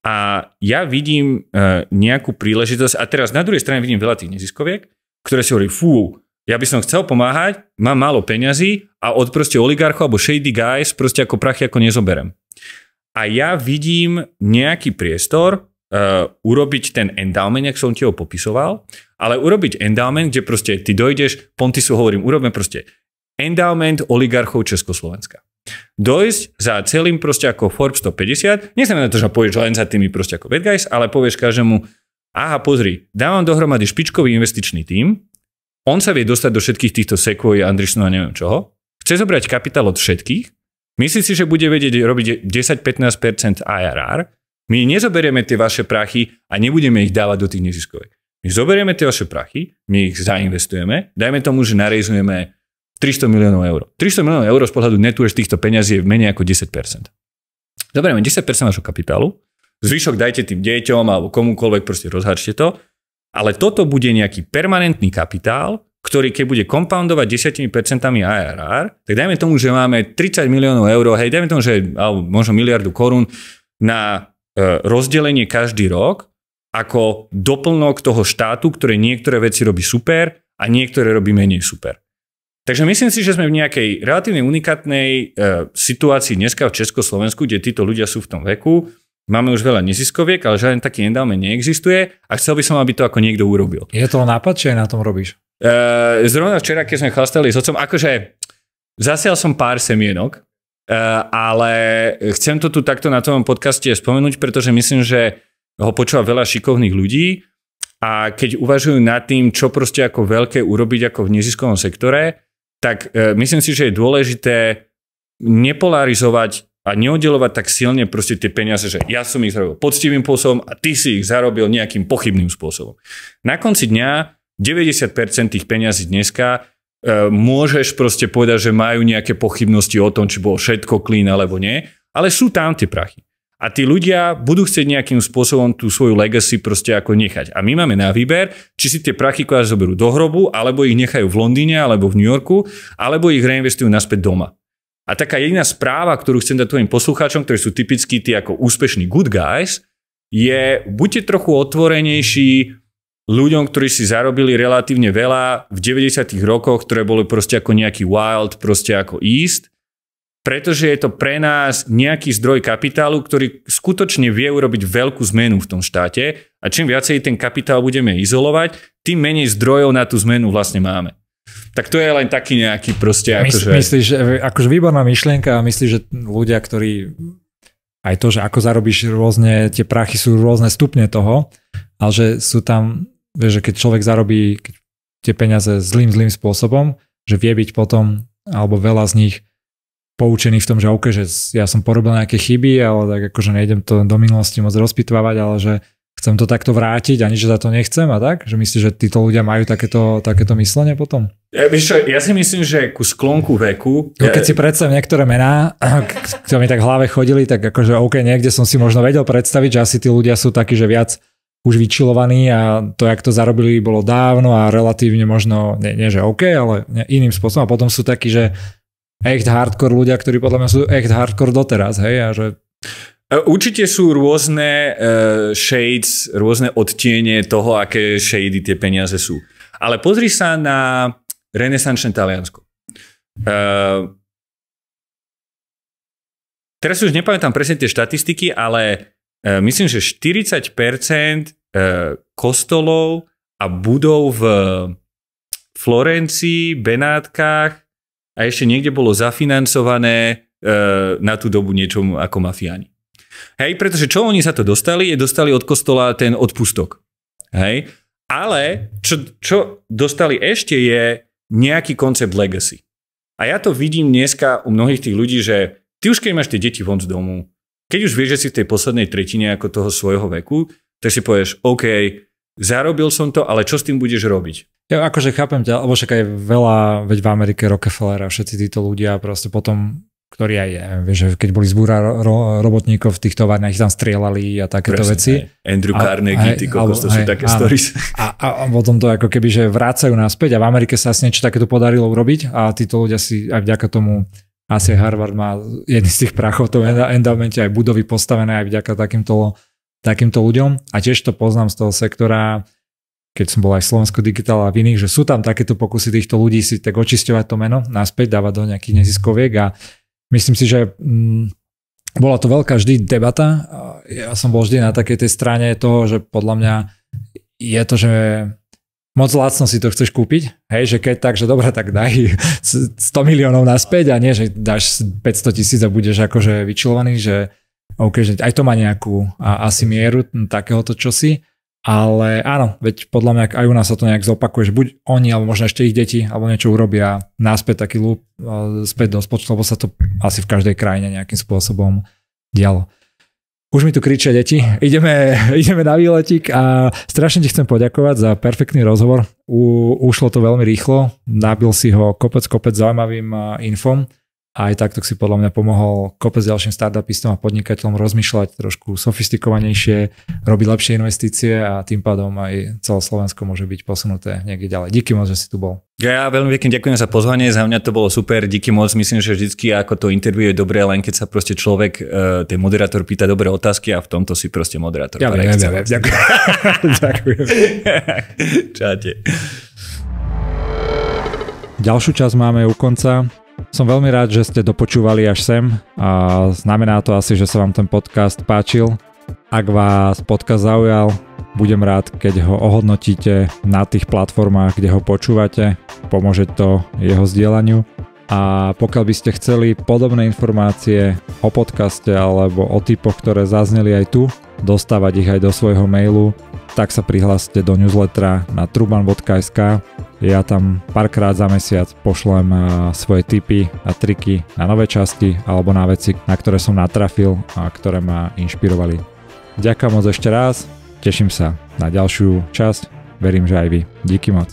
A ja vidím e, nejakú príležitosť, a teraz na druhej strane vidím veľa tých neziskoviek, ktoré si hovorí, fú, ja by som chcel pomáhať, mám málo peňazí a od proste oligarchov alebo shady guys proste ako prachy ako nezoberem. A ja vidím nejaký priestor uh, urobiť ten endowment, ak som ti ho popisoval, ale urobiť endowment, kde proste ty dojdeš, Pontisu hovorím, urobme proste endowment oligarchov Československa. Dojsť za celým proste ako Forbes 150, neznamená to, že pôjdeš len za tými proste ako bad guys, ale povieš každému, aha, pozri, dávam dohromady špičkový investičný tím, on sa vie dostať do všetkých týchto sekvoj, Andrišnú a neviem čoho, chce zobrať kapitál od všetkých, myslí si, že bude vedieť robiť 10-15% IRR, my nezoberieme tie vaše prachy a nebudeme ich dávať do tých neziskových. My zoberieme tie vaše prachy, my ich zainvestujeme, dajme tomu, že narejzujeme 300 miliónov eur. 300 miliónov eur z pohľadu netu z týchto peňazí je menej ako 10%. Zoberieme 10% našho kapitálu, Zvyšok dajte tým deťom alebo komukoľvek, proste rozhačte to. Ale toto bude nejaký permanentný kapitál, ktorý keď bude kompoundovať 10% ARR, tak dajme tomu, že máme 30 miliónov eur, hej, dajme tomu, že alebo možno miliardu korún na e, rozdelenie každý rok ako doplnok toho štátu, ktoré niektoré veci robí super a niektoré robí menej super. Takže myslím si, že sme v nejakej relatívne unikátnej e, situácii dneska v Československu, kde títo ľudia sú v tom veku, Máme už veľa neziskoviek, ale žiaden taký endowment neexistuje a chcel by som, aby to ako niekto urobil. Je to nápad, čo aj na tom robíš? Uh, zrovna včera, keď sme chlastali s otcom, akože zasial som pár semienok, uh, ale chcem to tu takto na tom podcaste spomenúť, pretože myslím, že ho počúva veľa šikovných ľudí a keď uvažujú nad tým, čo proste ako veľké urobiť ako v neziskovom sektore, tak uh, myslím si, že je dôležité nepolarizovať a neoddelovať tak silne proste tie peniaze, že ja som ich zarobil poctivým spôsobom a ty si ich zarobil nejakým pochybným spôsobom. Na konci dňa 90% tých peňazí dneska e, môžeš proste povedať, že majú nejaké pochybnosti o tom, či bolo všetko clean alebo nie, ale sú tam tie prachy. A tí ľudia budú chcieť nejakým spôsobom tú svoju legacy proste ako nechať. A my máme na výber, či si tie prachy kvázi zoberú do hrobu, alebo ich nechajú v Londýne, alebo v New Yorku, alebo ich reinvestujú naspäť doma. A taká jediná správa, ktorú chcem dať tvojim poslucháčom, ktorí sú typicky tí ako úspešní good guys, je buďte trochu otvorenejší ľuďom, ktorí si zarobili relatívne veľa v 90 rokoch, ktoré boli proste ako nejaký wild, proste ako east, pretože je to pre nás nejaký zdroj kapitálu, ktorý skutočne vie urobiť veľkú zmenu v tom štáte a čím viacej ten kapitál budeme izolovať, tým menej zdrojov na tú zmenu vlastne máme. Tak to je len taký nejaký proste akože- že... Myslíš, akože výborná myšlienka a myslíš, že ľudia, ktorí aj to, že ako zarobíš rôzne, tie prachy sú rôzne stupne toho, ale že sú tam, vieš, že keď človek zarobí tie peniaze zlým, zlým spôsobom, že vie byť potom, alebo veľa z nich poučený v tom, že OK, že ja som porobil nejaké chyby, ale tak akože nejdem to do minulosti moc rozpitvávať, ale že chcem to takto vrátiť ani že za to nechcem a tak? Že myslíš, že títo ľudia majú takéto, takéto myslenie potom? Ja, čo, ja si myslím, že ku sklonku veku... No, eh, keď si predstavím niektoré mená, [laughs] ktoré mi tak v hlave chodili, tak akože OK, niekde som si možno vedel predstaviť, že asi tí ľudia sú takí, že viac už vyčilovaní a to, jak to zarobili, bolo dávno a relatívne možno, nie, nie že OK, ale iným spôsobom. A potom sú takí, že echt hardcore ľudia, ktorí podľa mňa sú echt hardcore doteraz, hej, a že E, určite sú rôzne uh, shades, rôzne odtiene toho, aké shady tie peniaze sú. Ale pozri sa na renesančné Taliansko. Uh, e, teraz už nepamätám presne tie štatistiky, ale uh, myslím, že 40% uh, kostolov a budov v Florencii, Benátkach a ešte niekde bolo zafinancované uh, na tú dobu niečomu ako mafiáni. Hej, pretože čo oni sa to dostali? Je dostali od kostola ten odpustok. Hej, ale čo, čo dostali ešte je nejaký koncept legacy. A ja to vidím dneska u mnohých tých ľudí, že ty už keď máš tie deti von z domu, keď už vieš, že si v tej poslednej tretine ako toho svojho veku, tak si povieš, OK, zarobil som to, ale čo s tým budeš robiť? Ja akože chápem ťa, lebo však aj veľa, veď v Amerike Rockefeller a všetci títo ľudia proste potom ktorí aj, eh, vieš, keď boli zbúra ro, robotníkov v tých továrniach, tam strieľali a takéto Presne, veci. Aj. Andrew Carnegie, ty kokos, to sú také áno. stories. A, a, a potom to ako keby, že vrácajú naspäť a v Amerike sa asi niečo takéto podarilo urobiť a títo ľudia si aj vďaka tomu asi Harvard má jedný z tých prachov to endowmente, aj budovy postavené aj vďaka takýmto, takýmto ľuďom. A tiež to poznám z toho sektora, keď som bol aj Slovensko Digital a v iných, že sú tam takéto pokusy týchto ľudí si tak očisťovať to meno naspäť, dávať do nejakých neziskoviek a myslím si, že mm, bola to veľká vždy debata. Ja som bol vždy na takej tej strane toho, že podľa mňa je to, že moc lacno si to chceš kúpiť, hej, že keď tak, že dobre, tak daj 100 [laughs] miliónov naspäť a nie, že dáš 500 tisíc a budeš akože vyčilovaný, že OK, že aj to má nejakú a, asi mieru takéhoto čosi, ale áno, veď podľa mňa aj u nás sa to nejak zopakuje, že buď oni, alebo možno ešte ich deti, alebo niečo urobia náspäť taký lúb eh, späť do spočtu, lebo sa to asi v každej krajine nejakým spôsobom dialo. Už mi tu kričia deti, [laughs] ideme, ideme na výletík a strašne ti chcem poďakovať za perfektný rozhovor. U, ušlo to veľmi rýchlo, nabil si ho kopec, kopec zaujímavým eh, infom a aj takto si podľa mňa pomohol kopec ďalším startupistom a podnikateľom rozmýšľať trošku sofistikovanejšie, robiť lepšie investície a tým pádom aj celé Slovensko môže byť posunuté niekde ďalej. Díky moc, že si tu bol. Ja veľmi pekne ďakujem za pozvanie, za mňa to bolo super, díky moc, myslím, že vždycky ako to interview je dobré, len keď sa proste človek, e, ten moderátor pýta dobré otázky a v tomto si proste moderátor. Ja viem, ja viem, ďakujem. [laughs] ďakujem. Čaute. Ďalšiu časť máme u konca. Som veľmi rád, že ste dopočúvali až sem a znamená to asi, že sa vám ten podcast páčil. Ak vás podcast zaujal, budem rád, keď ho ohodnotíte na tých platformách, kde ho počúvate. Pomôže to jeho zdieľaniu. A pokiaľ by ste chceli podobné informácie o podcaste alebo o typoch, ktoré zazneli aj tu, dostávať ich aj do svojho mailu, tak sa prihláste do newslettera na truban.sk ja tam párkrát za mesiac pošlem eh, svoje tipy a triky na nové časti alebo na veci, na ktoré som natrafil a ktoré ma inšpirovali. Ďakujem moc ešte raz, teším sa na ďalšiu časť, verím, že aj vy. Díky moc.